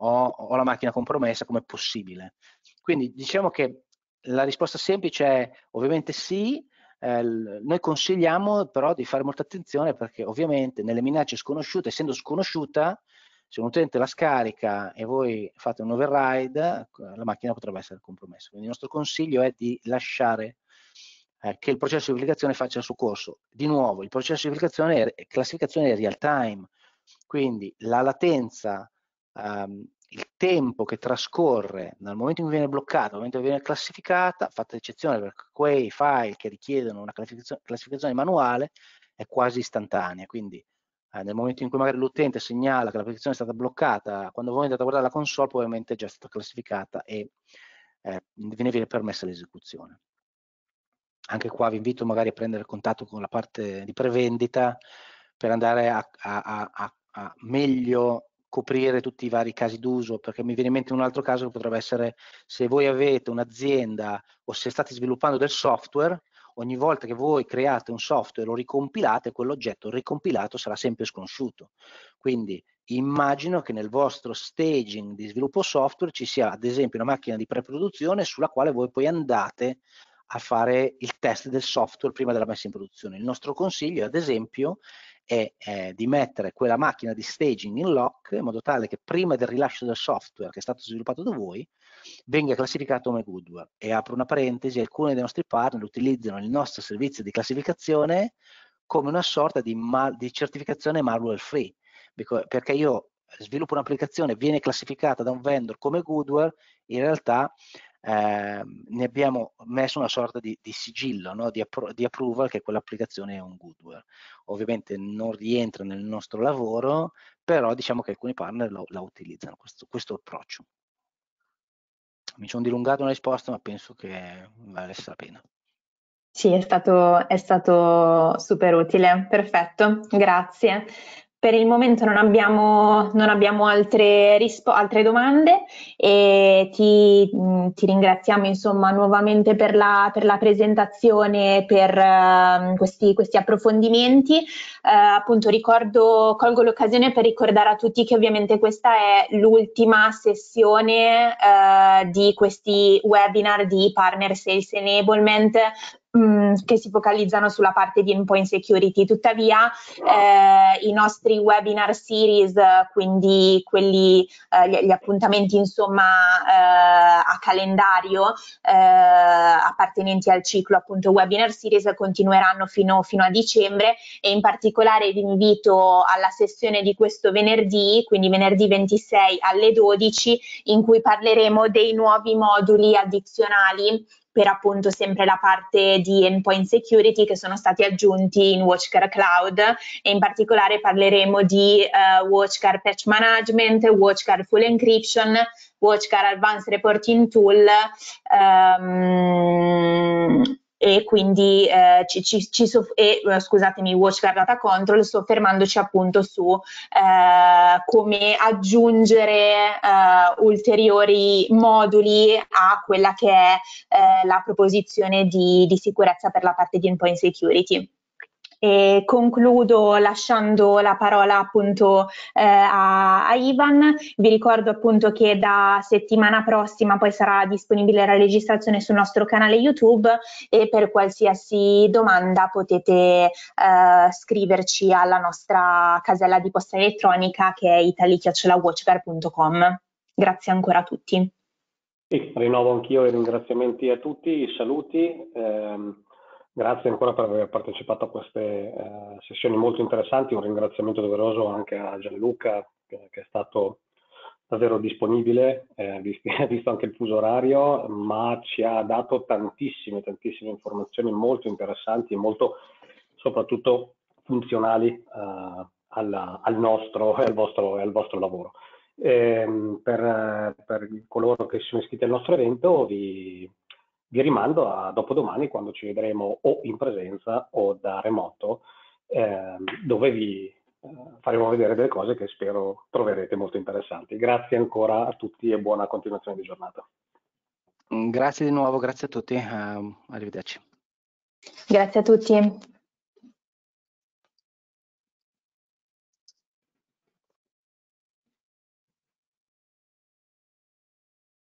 ho, ho la macchina compromessa, com'è possibile? Quindi diciamo che la risposta semplice è ovviamente sì, eh, noi consigliamo però di fare molta attenzione perché ovviamente nelle minacce sconosciute, essendo sconosciuta, se un utente la scarica e voi fate un override, la macchina potrebbe essere compromessa. Quindi il nostro consiglio è di lasciare eh, che il processo di applicazione faccia il suo corso. Di nuovo, il processo di applicazione è classificazione real time, quindi la latenza ehm, il tempo che trascorre dal momento in cui viene bloccata al momento in cui viene classificata, fatta eccezione per quei file che richiedono una classificazione, classificazione manuale, è quasi istantanea. Quindi eh, nel momento in cui magari l'utente segnala che la posizione è stata bloccata, quando voi andate a guardare la console probabilmente è già stata classificata e eh, ve viene permessa l'esecuzione. Anche qua vi invito magari a prendere contatto con la parte di prevendita per andare a, a, a, a meglio coprire tutti i vari casi d'uso, perché mi viene in mente un altro caso che potrebbe essere se voi avete un'azienda o se state sviluppando del software, ogni volta che voi create un software lo ricompilate, quell'oggetto ricompilato sarà sempre sconosciuto. Quindi immagino che nel vostro staging di sviluppo software ci sia ad esempio una macchina di preproduzione sulla quale voi poi andate a fare il test del software prima della messa in produzione. Il nostro consiglio, ad esempio, è eh, di mettere quella macchina di staging in lock in modo tale che prima del rilascio del software che è stato sviluppato da voi venga classificato come goodware e apro una parentesi alcuni dei nostri partner utilizzano il nostro servizio di classificazione come una sorta di, mal, di certificazione malware free perché io sviluppo un'applicazione viene classificata da un vendor come goodware in realtà Ehm, ne abbiamo messo una sorta di, di sigillo, no? di, appro di, approval che quell'applicazione è un goodware. Ovviamente non rientra nel nostro lavoro, però diciamo che alcuni partner la, la utilizzano, questo, questo approccio. Mi sono dilungato una risposta, ma penso che valesse la pena. Sì, è stato, è stato, super utile, perfetto, grazie. Per il momento non abbiamo, non abbiamo altre, rispo- altre, domande e ti, mm, ti ringraziamo insomma, nuovamente per la, per la, presentazione, per uh, questi, questi, approfondimenti. Uh, appunto ricordo, colgo l'occasione per ricordare a tutti che ovviamente questa è l'ultima sessione uh, di questi webinar di Partner Sales Enablement Mm, che si focalizzano sulla parte di endpoint security. Tuttavia eh, i nostri webinar series, quindi quelli, eh, gli, gli, appuntamenti insomma eh, a calendario eh, appartenenti al ciclo appunto webinar series continueranno fino, fino a dicembre e in particolare vi invito alla sessione di questo venerdì, quindi venerdì 26 alle 12 in cui parleremo dei nuovi moduli addizionali per appunto sempre la parte di endpoint security che sono stati aggiunti in Watchcar Cloud e in particolare parleremo di uh, Watchcar Patch Management, Watchcar Full Encryption, Watchcar Advanced Reporting Tool, um, e quindi eh, ci, ci, ci soff- e, eh, scusatemi, WatchGuard Data Control soffermandoci appunto su eh, come aggiungere eh, ulteriori moduli a quella che è eh, la proposizione di, di sicurezza per la parte di endpoint security. E concludo lasciando la parola appunto eh, a, a, Ivan. Vi ricordo appunto che da settimana prossima poi sarà disponibile la registrazione sul nostro canale YouTube e per qualsiasi domanda potete eh, scriverci alla nostra casella di posta elettronica che è italichiocciolawatchgar.com. Grazie ancora a tutti. Sì, rinnovo anch'io i ringraziamenti a tutti, i saluti. Ehm Grazie ancora per aver partecipato a queste eh, sessioni molto interessanti, un ringraziamento doveroso anche a Gianluca che, che è stato davvero disponibile, eh, visto, visto, anche il fuso orario, ma ci ha dato tantissime, tantissime informazioni molto interessanti e molto soprattutto funzionali eh, alla, al nostro e al vostro, al vostro lavoro. Ehm, per, per coloro che sono iscritti al nostro evento vi vi rimando a dopodomani quando ci vedremo o in presenza o da remoto, eh, dove vi eh, faremo vedere delle cose che spero troverete molto interessanti. Grazie ancora a tutti e buona continuazione di giornata. Grazie di nuovo, grazie a tutti, uh, arrivederci. Grazie a tutti.